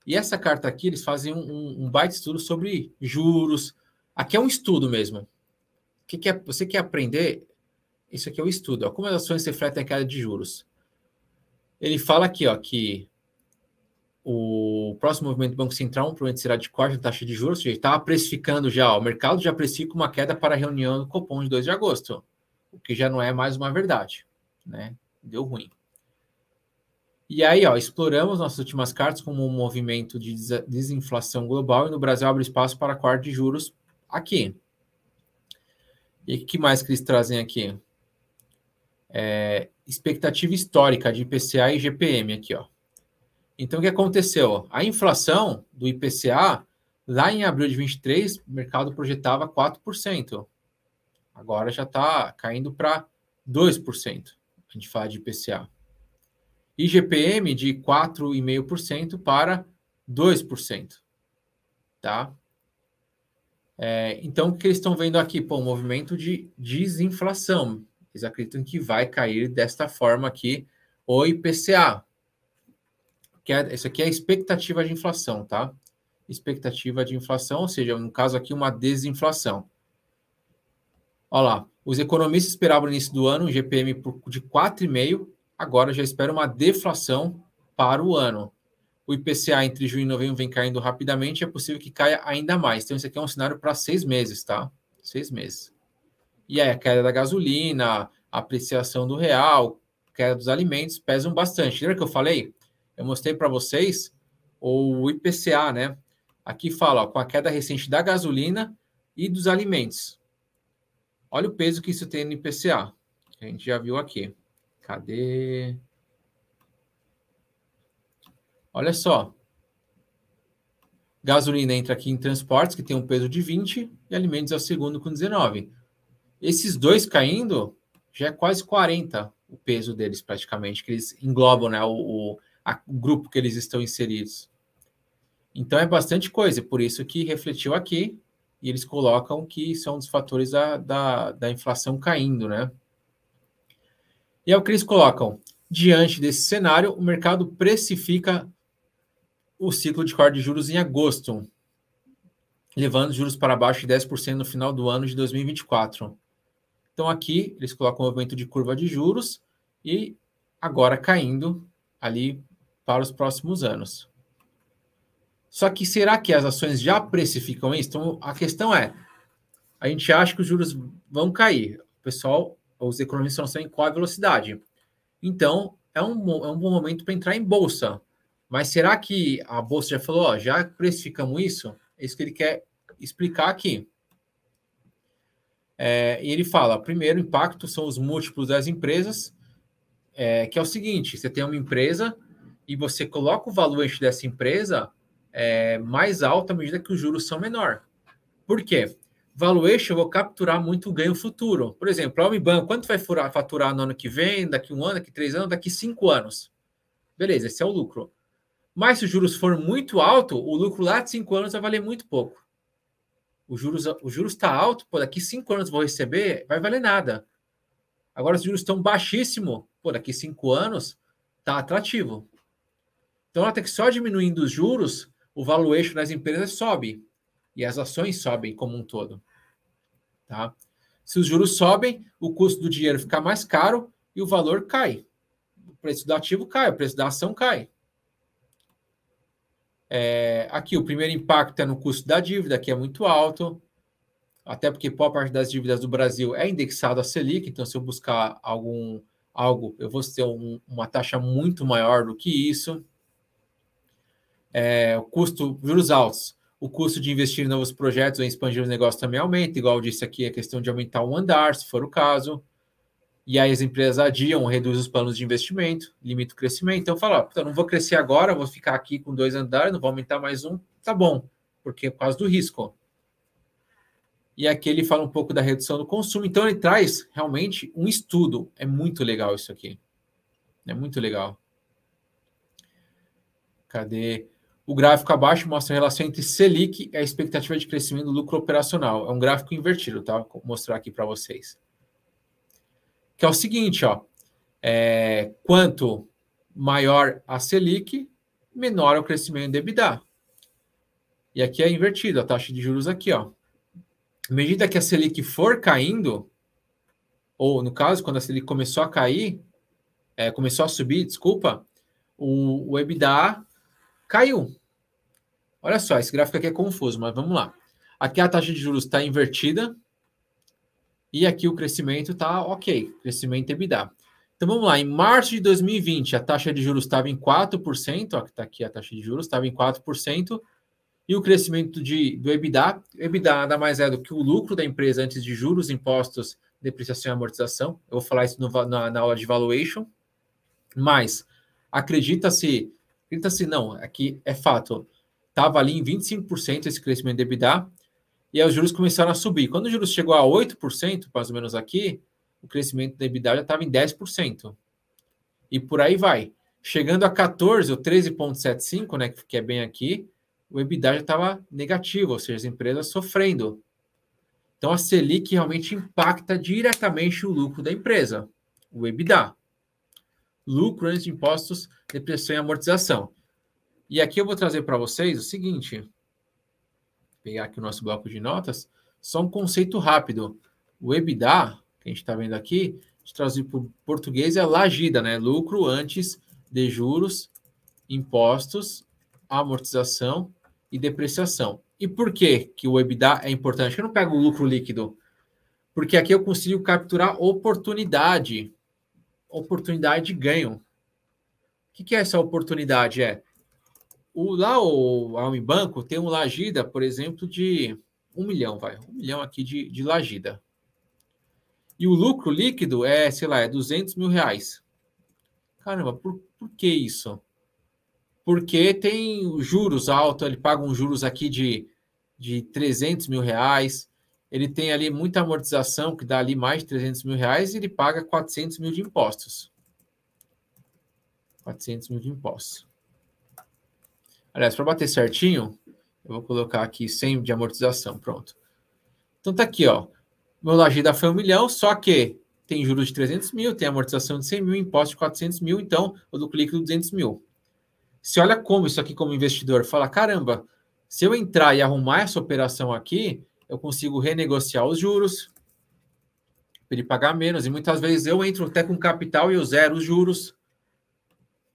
E essa carta aqui, eles fazem um, um, um baita estudo sobre juros. Aqui é um estudo mesmo que quer, você quer aprender? Isso aqui eu é estudo. Ó, como as ações refletem a queda de juros? Ele fala aqui ó, que o próximo movimento do Banco Central provavelmente será de corte da taxa de juros. Ele está precificando já, ó, o mercado já precifica uma queda para a reunião do Copom de 2 de agosto, o que já não é mais uma verdade. Né? Deu ruim. E aí, ó, exploramos nossas últimas cartas como um movimento de desinflação global e no Brasil abre espaço para corte de juros aqui. E o que mais que eles trazem aqui? É, expectativa histórica de IPCA e GPM aqui, ó. Então, o que aconteceu? A inflação do IPCA, lá em abril de 23, o mercado projetava 4%. Agora já está caindo para 2%, a gente fala de IPCA. E GPM de 4,5% para 2%. Tá? É, então, o que eles estão vendo aqui? Pô, um movimento de desinflação. Eles acreditam que vai cair desta forma aqui o IPCA. Que é, isso aqui é a expectativa de inflação, tá? Expectativa de inflação, ou seja, no caso aqui, uma desinflação. Olha lá, os economistas esperavam no início do ano um GPM de 4,5%, agora já esperam uma deflação para o ano o IPCA entre junho e novembro vem caindo rapidamente, é possível que caia ainda mais. Então, isso aqui é um cenário para seis meses, tá? Seis meses. E aí, a queda da gasolina, a apreciação do real, queda dos alimentos pesam bastante. Lembra que eu falei? Eu mostrei para vocês o IPCA, né? Aqui fala, ó, com a queda recente da gasolina e dos alimentos. Olha o peso que isso tem no IPCA. A gente já viu aqui. Cadê? Olha só. Gasolina entra aqui em transportes, que tem um peso de 20, e alimentos é o segundo com 19. Esses dois caindo, já é quase 40 o peso deles, praticamente, que eles englobam né, o, o, a, o grupo que eles estão inseridos. Então é bastante coisa, por isso que refletiu aqui, e eles colocam que são é um dos fatores da, da, da inflação caindo, né? E é o que eles colocam. Diante desse cenário, o mercado precifica o ciclo de corte de juros em agosto, levando juros para baixo de 10% no final do ano de 2024. Então aqui eles colocam o movimento de curva de juros e agora caindo ali para os próximos anos. Só que será que as ações já precificam isso? Então a questão é, a gente acha que os juros vão cair. O pessoal, os economistas não em assim, qual velocidade. Então é um, é um bom momento para entrar em bolsa. Mas será que a bolsa já falou, ó, já precificamos isso? É isso que ele quer explicar aqui. É, e ele fala: primeiro impacto são os múltiplos das empresas, é, que é o seguinte: você tem uma empresa e você coloca o valuation dessa empresa é, mais alto à medida que os juros são menor. Por quê? Valuation, eu vou capturar muito ganho futuro. Por exemplo, a Unibanco, quanto vai faturar no ano que vem, daqui um ano, daqui três anos, daqui cinco anos? Beleza, esse é o lucro. Mas se os juros for muito alto, o lucro lá de cinco anos vai valer muito pouco. O juros o juros está alto, pô, daqui cinco anos vou receber, vai valer nada. Agora os juros estão baixíssimo, pô, daqui cinco anos está atrativo. Então até que só diminuindo os juros, o valuation das empresas sobe e as ações sobem como um todo, tá? Se os juros sobem, o custo do dinheiro fica mais caro e o valor cai. O preço do ativo cai, o preço da ação cai. É, aqui o primeiro impacto é no custo da dívida, que é muito alto, até porque boa parte das dívidas do Brasil é indexado à Selic, então se eu buscar algum algo, eu vou ter um, uma taxa muito maior do que isso. É, o custo, juros altos, o custo de investir em novos projetos ou expandir os negócios também aumenta, igual eu disse aqui, a questão de aumentar um andar, se for o caso. E aí as empresas adiam, reduzem os planos de investimento, limita o crescimento. Então fala, ah, não vou crescer agora, vou ficar aqui com dois andares, não vou aumentar mais um, tá bom, porque é por causa do risco. E aqui ele fala um pouco da redução do consumo. Então ele traz realmente um estudo. É muito legal isso aqui. É muito legal. Cadê? O gráfico abaixo mostra a relação entre Selic e a expectativa de crescimento do lucro operacional. É um gráfico invertido, tá? Vou mostrar aqui para vocês que é o seguinte, ó, é, quanto maior a Selic, menor é o crescimento do EBITDA. E aqui é invertido a taxa de juros aqui, ó. À medida que a Selic for caindo, ou no caso, quando a Selic começou a cair, é, começou a subir, desculpa, o, o EBITDA caiu. Olha só, esse gráfico aqui é confuso, mas vamos lá. Aqui a taxa de juros está invertida, e aqui o crescimento está ok, crescimento EBITDA. Então vamos lá, em março de 2020 a taxa de juros estava em 4%, ó, está aqui a taxa de juros, estava em 4%, e o crescimento de, do EBITDA, EBITDA nada mais é do que o lucro da empresa antes de juros, impostos, depreciação e amortização, eu vou falar isso no, na, na aula de valuation, mas acredita-se, acredita-se não, aqui é, é fato, estava ali em 25% esse crescimento de EBITDA, e aí os juros começaram a subir. Quando o juros chegou a 8%, mais ou menos aqui, o crescimento da EBITDA já estava em 10%. E por aí vai. Chegando a 14 ou 13,75, né, que é bem aqui, o EBITDA já estava negativo, ou seja, as empresas sofrendo. Então a Selic realmente impacta diretamente o lucro da empresa, o EBITDA. Lucro antes de impostos, depressão e amortização. E aqui eu vou trazer para vocês o seguinte: pegar aqui o nosso bloco de notas, só um conceito rápido. O EBITDA, que a gente está vendo aqui, traduzido para o português é lagida, né? Lucro antes de juros, impostos, amortização e depreciação. E por que, que o EBITDA é importante? Eu não pego o lucro líquido, porque aqui eu consigo capturar oportunidade, oportunidade de ganho. O que, que é essa oportunidade? É o, lá o Almi Banco tem um Lagida, por exemplo, de um milhão, vai. Um milhão aqui de, de Lagida. E o lucro líquido é, sei lá, é 200 mil reais. Caramba, por, por que isso? Porque tem juros altos, ele paga uns juros aqui de, de 300 mil reais, ele tem ali muita amortização, que dá ali mais de 300 mil reais, e ele paga 400 mil de impostos. 400 mil de impostos. Aliás, para bater certinho, eu vou colocar aqui 100 de amortização, pronto. Então tá aqui, ó. Meu lagida foi um milhão, só que tem juros de 300 mil, tem amortização de 100 mil, imposto de 400 mil, então eu dou clique no 200 mil. Se olha como isso aqui como investidor, fala, caramba, se eu entrar e arrumar essa operação aqui, eu consigo renegociar os juros, ele pagar menos, e muitas vezes eu entro até com capital e eu zero os juros.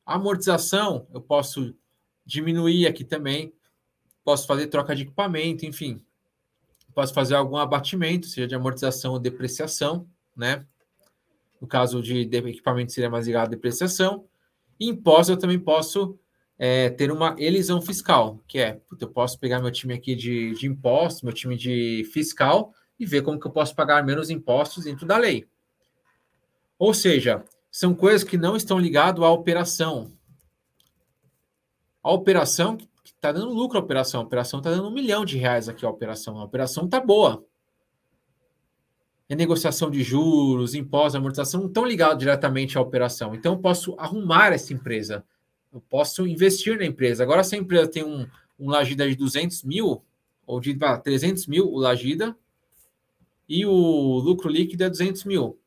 A amortização, eu posso diminuir aqui também. Posso fazer troca de equipamento, enfim. Posso fazer algum abatimento, seja de amortização ou depreciação, né? No caso de, equipamento, seria mais ligado à depreciação. E eu também posso é, ter uma elisão fiscal, que é, eu posso pegar meu time aqui de, de impostos, meu time de fiscal, e ver como que eu posso pagar menos impostos dentro da lei. Ou seja, são coisas que não estão ligadas à operação, a operação que está dando lucro a operação, a operação está dando um milhão de reais aqui a operação, a operação está boa. É negociação de juros, impostos, amortização, não estão ligados diretamente à operação. Então, eu posso arrumar essa empresa, eu posso investir na empresa. Agora, se a empresa tem um, um Lagida de 200 mil, ou de ah, 300 mil, o Lagida, e o lucro líquido é 200 mil.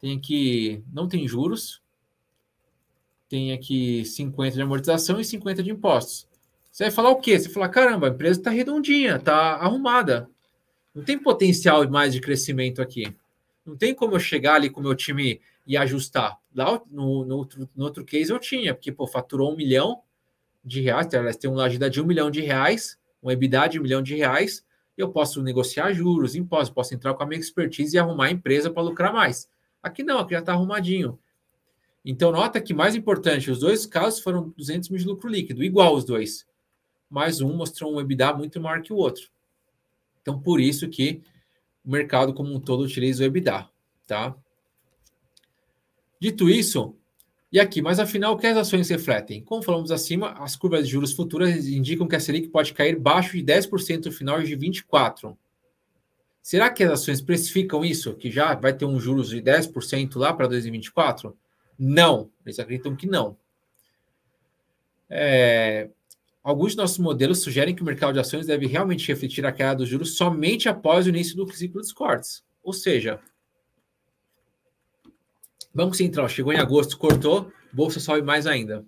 Tem que não tem juros, tem aqui 50 de amortização e 50 de impostos. Você vai falar o quê? Você fala, caramba, a empresa está redondinha, está arrumada. Não tem potencial mais de crescimento aqui. Não tem como eu chegar ali com o meu time e ajustar. Lá no, no, outro, no outro case eu tinha, porque pô, faturou um milhão de reais, tem uma agenda de um milhão de reais, uma EBITDA de um milhão de reais, eu posso negociar juros, impostos, posso entrar com a minha expertise e arrumar a empresa para lucrar mais. Aqui não, aqui já está arrumadinho. Então, nota que mais importante, os dois casos foram 200 mil de lucro líquido, igual os dois. Mas um mostrou um EBITDA muito maior que o outro. Então, por isso que o mercado como um todo utiliza o EBITDA, tá? Dito isso, e aqui, mas afinal, o que as ações refletem? Como falamos acima, as curvas de juros futuras indicam que a Selic pode cair baixo de 10% no final de 24. Será que as ações precificam isso? Que já vai ter um juros de 10% lá para 2024? Não, eles acreditam que não. É, alguns de nossos modelos sugerem que o mercado de ações deve realmente refletir a queda dos juros somente após o início do ciclo dos cortes. Ou seja, Banco Central chegou em agosto, cortou, bolsa sobe mais ainda.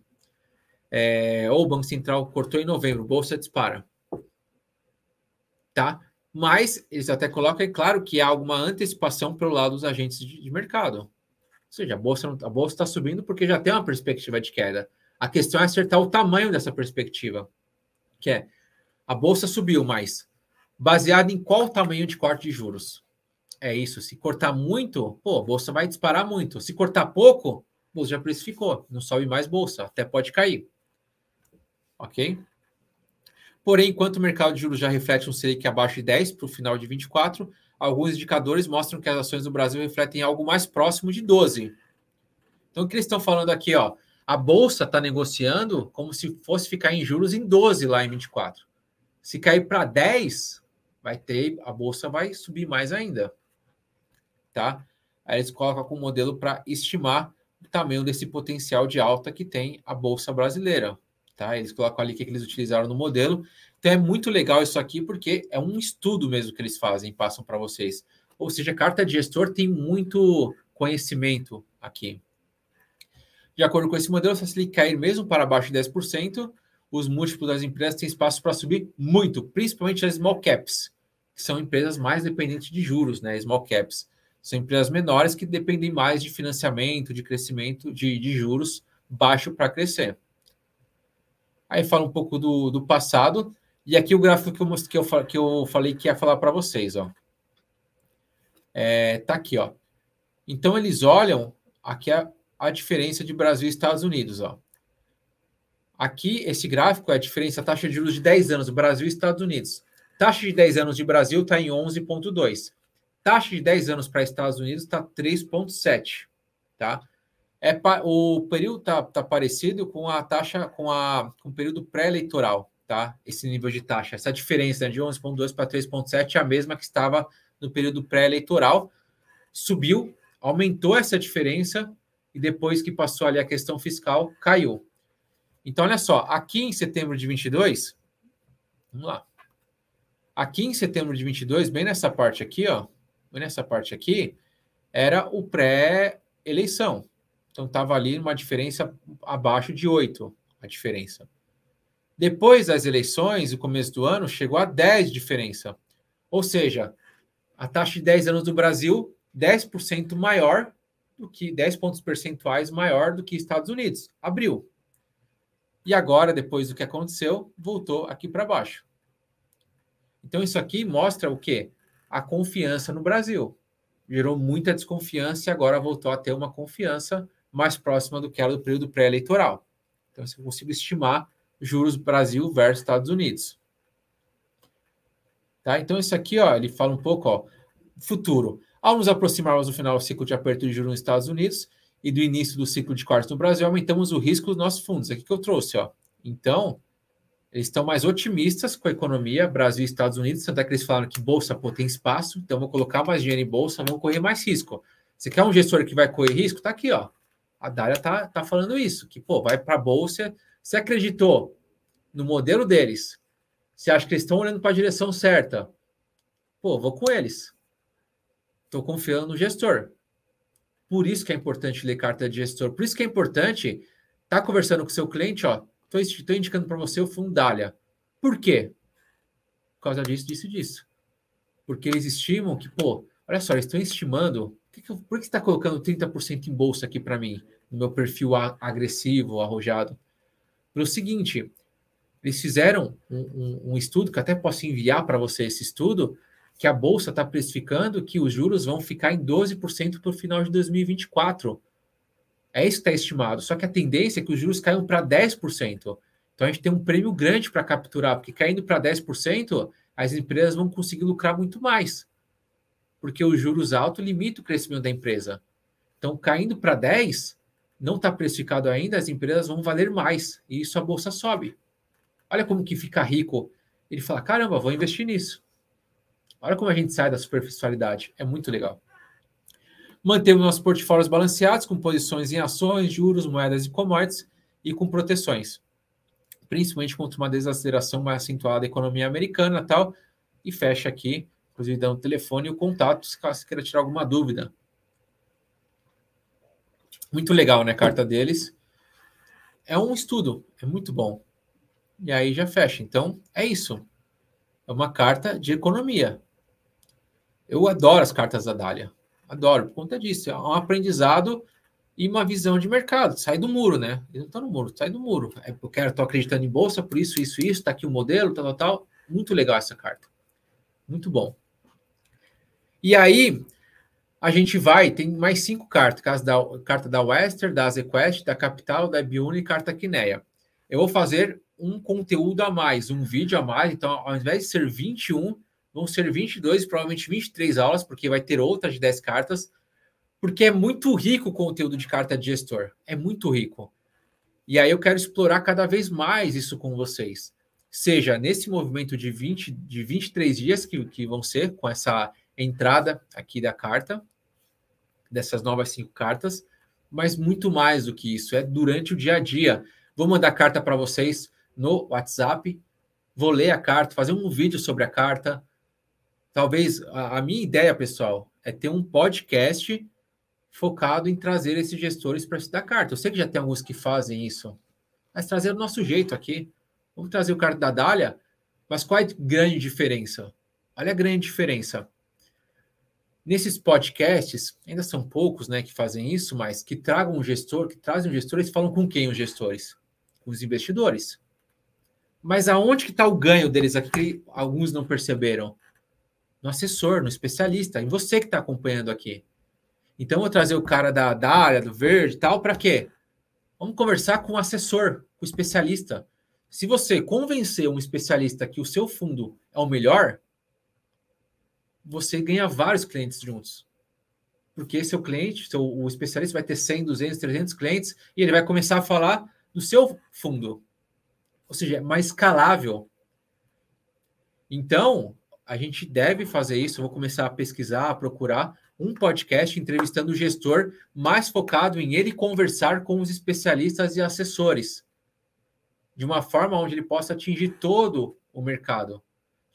É, ou o Banco Central cortou em novembro, bolsa dispara. Tá? Mas eles até colocam, é claro, que há alguma antecipação pelo lado dos agentes de, de mercado ou seja, a bolsa tá, a bolsa está subindo porque já tem uma perspectiva de queda. A questão é acertar o tamanho dessa perspectiva, que é a bolsa subiu, mas baseado em qual tamanho de corte de juros? É isso. Se cortar muito, pô, a bolsa vai disparar muito. Se cortar pouco, a bolsa já precificou, não sobe mais bolsa, até pode cair. Ok? Porém, enquanto o mercado de juros já reflete um Selic abaixo de 10 para o final de 24, alguns indicadores mostram que as ações do Brasil refletem algo mais próximo de 12. Então, o que eles estão falando aqui, ó? A bolsa está negociando como se fosse ficar em juros em 12 lá em 24. Se cair para 10, vai ter a bolsa vai subir mais ainda, tá? Aí eles colocam como modelo para estimar o tamanho desse potencial de alta que tem a bolsa brasileira. Tá? Eles colocam ali o que eles utilizaram no modelo. Então é muito legal isso aqui, porque é um estudo mesmo que eles fazem, passam para vocês. Ou seja, carta de gestor tem muito conhecimento aqui. De acordo com esse modelo, é se ele cair mesmo para baixo de 10%, os múltiplos das empresas têm espaço para subir muito, principalmente as small caps, que são empresas mais dependentes de juros, né? Small caps. São empresas menores que dependem mais de financiamento, de crescimento, de, de juros baixo para crescer aí fala um pouco do, do passado, e aqui o gráfico que eu, mostrei, que eu, que eu falei que ia falar para vocês, ó. É, tá aqui, ó. Então eles olham aqui a, a diferença de Brasil e Estados Unidos, ó. Aqui, esse gráfico é a diferença, a taxa de juros de 10 anos, Brasil e Estados Unidos. Taxa de 10 anos de Brasil está em 11,2. Taxa de 10 anos para Estados Unidos está 3,7, tá? tá? é o período tá, tá parecido com a taxa com a com o período pré-eleitoral, tá? Esse nível de taxa, essa diferença né, de 11.2 para 3.7 é a mesma que estava no período pré-eleitoral. Subiu, aumentou essa diferença e depois que passou ali a questão fiscal, caiu. Então olha só, aqui em setembro de 22, vamos lá. Aqui em setembro de 22, bem nessa parte aqui, ó, bem nessa parte aqui, era o pré-eleição, então estava ali uma diferença abaixo de 8, a diferença. Depois das eleições, no começo do ano, chegou a 10 diferença. Ou seja, a taxa de 10 anos do Brasil 10% maior do que 10 pontos percentuais maior do que Estados Unidos. Abriu. E agora, depois do que aconteceu, voltou aqui para baixo. Então isso aqui mostra o quê? A confiança no Brasil. Gerou muita desconfiança e agora voltou a ter uma confiança mais próxima do que era do período pré-eleitoral. Então, eu consigo estimar juros Brasil versus Estados Unidos. Tá? Então, isso aqui, ó, ele fala um pouco, ó, futuro. Ao nos aproximarmos do final do ciclo de aperto de juros nos Estados Unidos e do início do ciclo de cortes no Brasil, aumentamos o risco dos nossos fundos. Aqui que eu trouxe, ó. Então, eles estão mais otimistas com a economia Brasil e Estados Unidos, tanto é que eles falaram que bolsa pô, tem espaço, então vou colocar mais dinheiro em bolsa, vou correr mais risco. Você quer um gestor que vai correr risco? Tá aqui, ó. A Dália tá, tá falando isso, que pô, vai para a bolsa. Você acreditou no modelo deles? Você acha que eles estão olhando para a direção certa? Pô, vou com eles. Estou confiando no gestor. Por isso que é importante ler carta de gestor. Por isso que é importante estar tá conversando com seu cliente, ó. Estou indicando para você o fundo Dália. Por quê? Por causa disso, disso e disso. Porque eles estimam que, pô, olha só, eles estão estimando. Que que eu, por que você está colocando 30% em bolsa aqui para mim? no meu perfil agressivo, arrojado. o seguinte, eles fizeram um, um, um estudo, que até posso enviar para você esse estudo, que a Bolsa está precificando que os juros vão ficar em 12% para o final de 2024. É isso que está estimado. Só que a tendência é que os juros caiam para 10%. Então a gente tem um prêmio grande para capturar, porque caindo para 10%, as empresas vão conseguir lucrar muito mais. Porque os juros altos limitam o crescimento da empresa. Então, caindo para 10, não está precificado ainda, as empresas vão valer mais e isso a bolsa sobe. Olha como que fica rico. Ele fala: caramba, vou investir nisso. Olha como a gente sai da superficialidade. É muito legal. Mantemos nossos portfólios balanceados com posições em ações, juros, moedas e commodities e com proteções, principalmente contra uma desaceleração mais acentuada da economia americana tal. E fecha aqui, inclusive dando o telefone e o contato se caso queira tirar alguma dúvida. Muito legal, né? Carta deles. É um estudo, é muito bom. E aí já fecha. Então, é isso. É uma carta de economia. Eu adoro as cartas da Dália. Adoro, por conta disso. É um aprendizado e uma visão de mercado. Sai do muro, né? Ele não tá no muro, sai do muro. É porque eu acreditando em bolsa, por isso, isso, isso. tá aqui o modelo, tal, tal, tal. Muito legal essa carta. Muito bom. E aí, a gente vai, tem mais cinco cartas, da, carta da western da ZQuest, da Capital, da Biune e carta Quineia. Eu vou fazer um conteúdo a mais, um vídeo a mais, então ao invés de ser 21, vão ser 22, provavelmente 23 aulas, porque vai ter outras de 10 cartas, porque é muito rico o conteúdo de carta de gestor, é muito rico. E aí eu quero explorar cada vez mais isso com vocês, seja nesse movimento de 20, de 23 dias que, que vão ser com essa entrada aqui da carta, dessas novas cinco cartas, mas muito mais do que isso, é durante o dia a dia. Vou mandar carta para vocês no WhatsApp, vou ler a carta, fazer um vídeo sobre a carta. Talvez a, a minha ideia, pessoal, é ter um podcast focado em trazer esses gestores para estudar carta. Eu sei que já tem alguns que fazem isso, mas trazer o nosso jeito aqui. Vamos trazer o cara da Dália, mas qual é a grande diferença? Olha a grande diferença. Nesses podcasts, ainda são poucos né, que fazem isso, mas que tragam um gestor, que trazem um gestor, eles falam com quem os gestores? Com os investidores. Mas aonde que está o ganho deles aqui que alguns não perceberam? No assessor, no especialista, em você que está acompanhando aqui. Então, eu vou trazer o cara da, da área, do verde e tal, para quê? Vamos conversar com o assessor, com o especialista. Se você convencer um especialista que o seu fundo é o melhor, você ganha vários clientes juntos. Porque seu cliente, seu, o especialista vai ter 100, 200, 300 clientes e ele vai começar a falar do seu fundo. Ou seja, é mais escalável. Então, a gente deve fazer isso. Eu vou começar a pesquisar, a procurar um podcast entrevistando o gestor mais focado em ele conversar com os especialistas e assessores, de uma forma onde ele possa atingir todo o mercado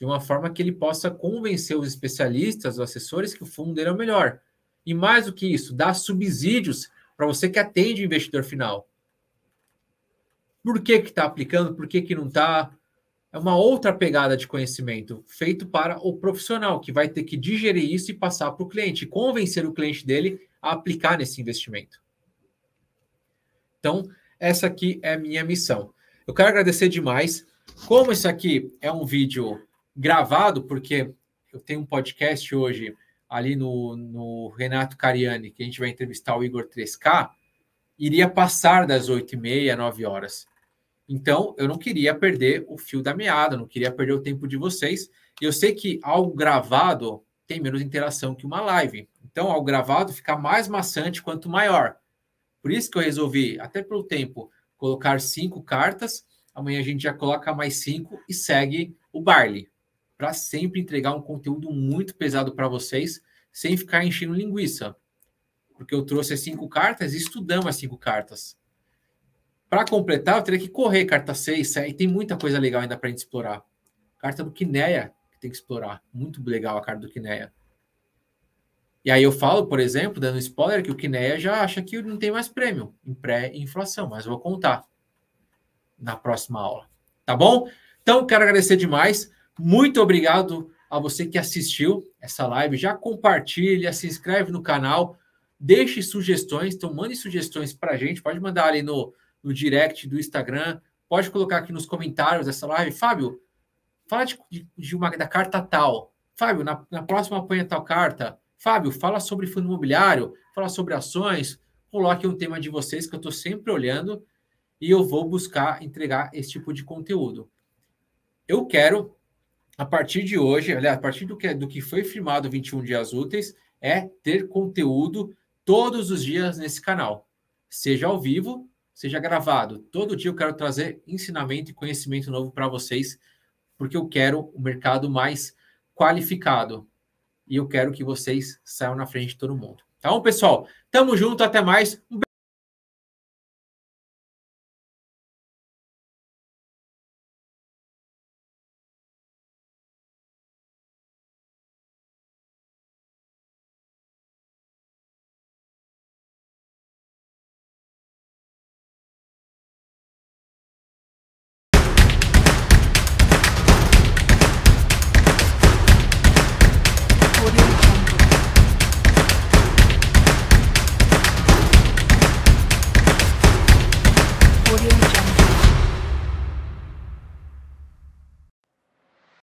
de uma forma que ele possa convencer os especialistas, os assessores, que o fundo dele é o melhor. E mais do que isso, dar subsídios para você que atende o investidor final. Por que está aplicando, por que, que não está? É uma outra pegada de conhecimento feito para o profissional, que vai ter que digerir isso e passar para o cliente, convencer o cliente dele a aplicar nesse investimento. Então, essa aqui é minha missão. Eu quero agradecer demais. Como isso aqui é um vídeo gravado, porque eu tenho um podcast hoje ali no, no Renato Cariani, que a gente vai entrevistar o Igor 3K, iria passar das 8h30, 9 horas. Então, eu não queria perder o fio da meada, não queria perder o tempo de vocês. Eu sei que algo gravado tem menos interação que uma live. Então, ao gravado fica mais maçante quanto maior. Por isso que eu resolvi, até pelo tempo, colocar cinco cartas. Amanhã a gente já coloca mais cinco e segue o baile para sempre entregar um conteúdo muito pesado para vocês, sem ficar enchendo linguiça. Porque eu trouxe as cinco cartas e estudamos as cinco cartas. Para completar, eu teria que correr carta 6, e tem muita coisa legal ainda para a gente explorar. Carta do Quineia, que tem que explorar. Muito legal a carta do Quineia. E aí eu falo, por exemplo, dando spoiler, que o Quineia já acha que não tem mais prêmio em pré-inflação, mas eu vou contar na próxima aula. Tá bom? Então, quero agradecer demais. Muito obrigado a você que assistiu essa live. Já compartilha, se inscreve no canal, deixe sugestões. Então, mande sugestões para a gente. Pode mandar ali no, no direct do Instagram. Pode colocar aqui nos comentários dessa live. Fábio, fala de, de uma, da carta tal. Fábio, na, na próxima apanha tal carta. Fábio, fala sobre fundo imobiliário, fala sobre ações. Coloque um tema de vocês que eu estou sempre olhando e eu vou buscar entregar esse tipo de conteúdo. Eu quero a partir de hoje, aliás, a partir do que, do que foi firmado 21 dias úteis, é ter conteúdo todos os dias nesse canal, seja ao vivo, seja gravado. Todo dia eu quero trazer ensinamento e conhecimento novo para vocês, porque eu quero o um mercado mais qualificado e eu quero que vocês saiam na frente de todo mundo. Tá bom, pessoal? Tamo junto, até mais. Um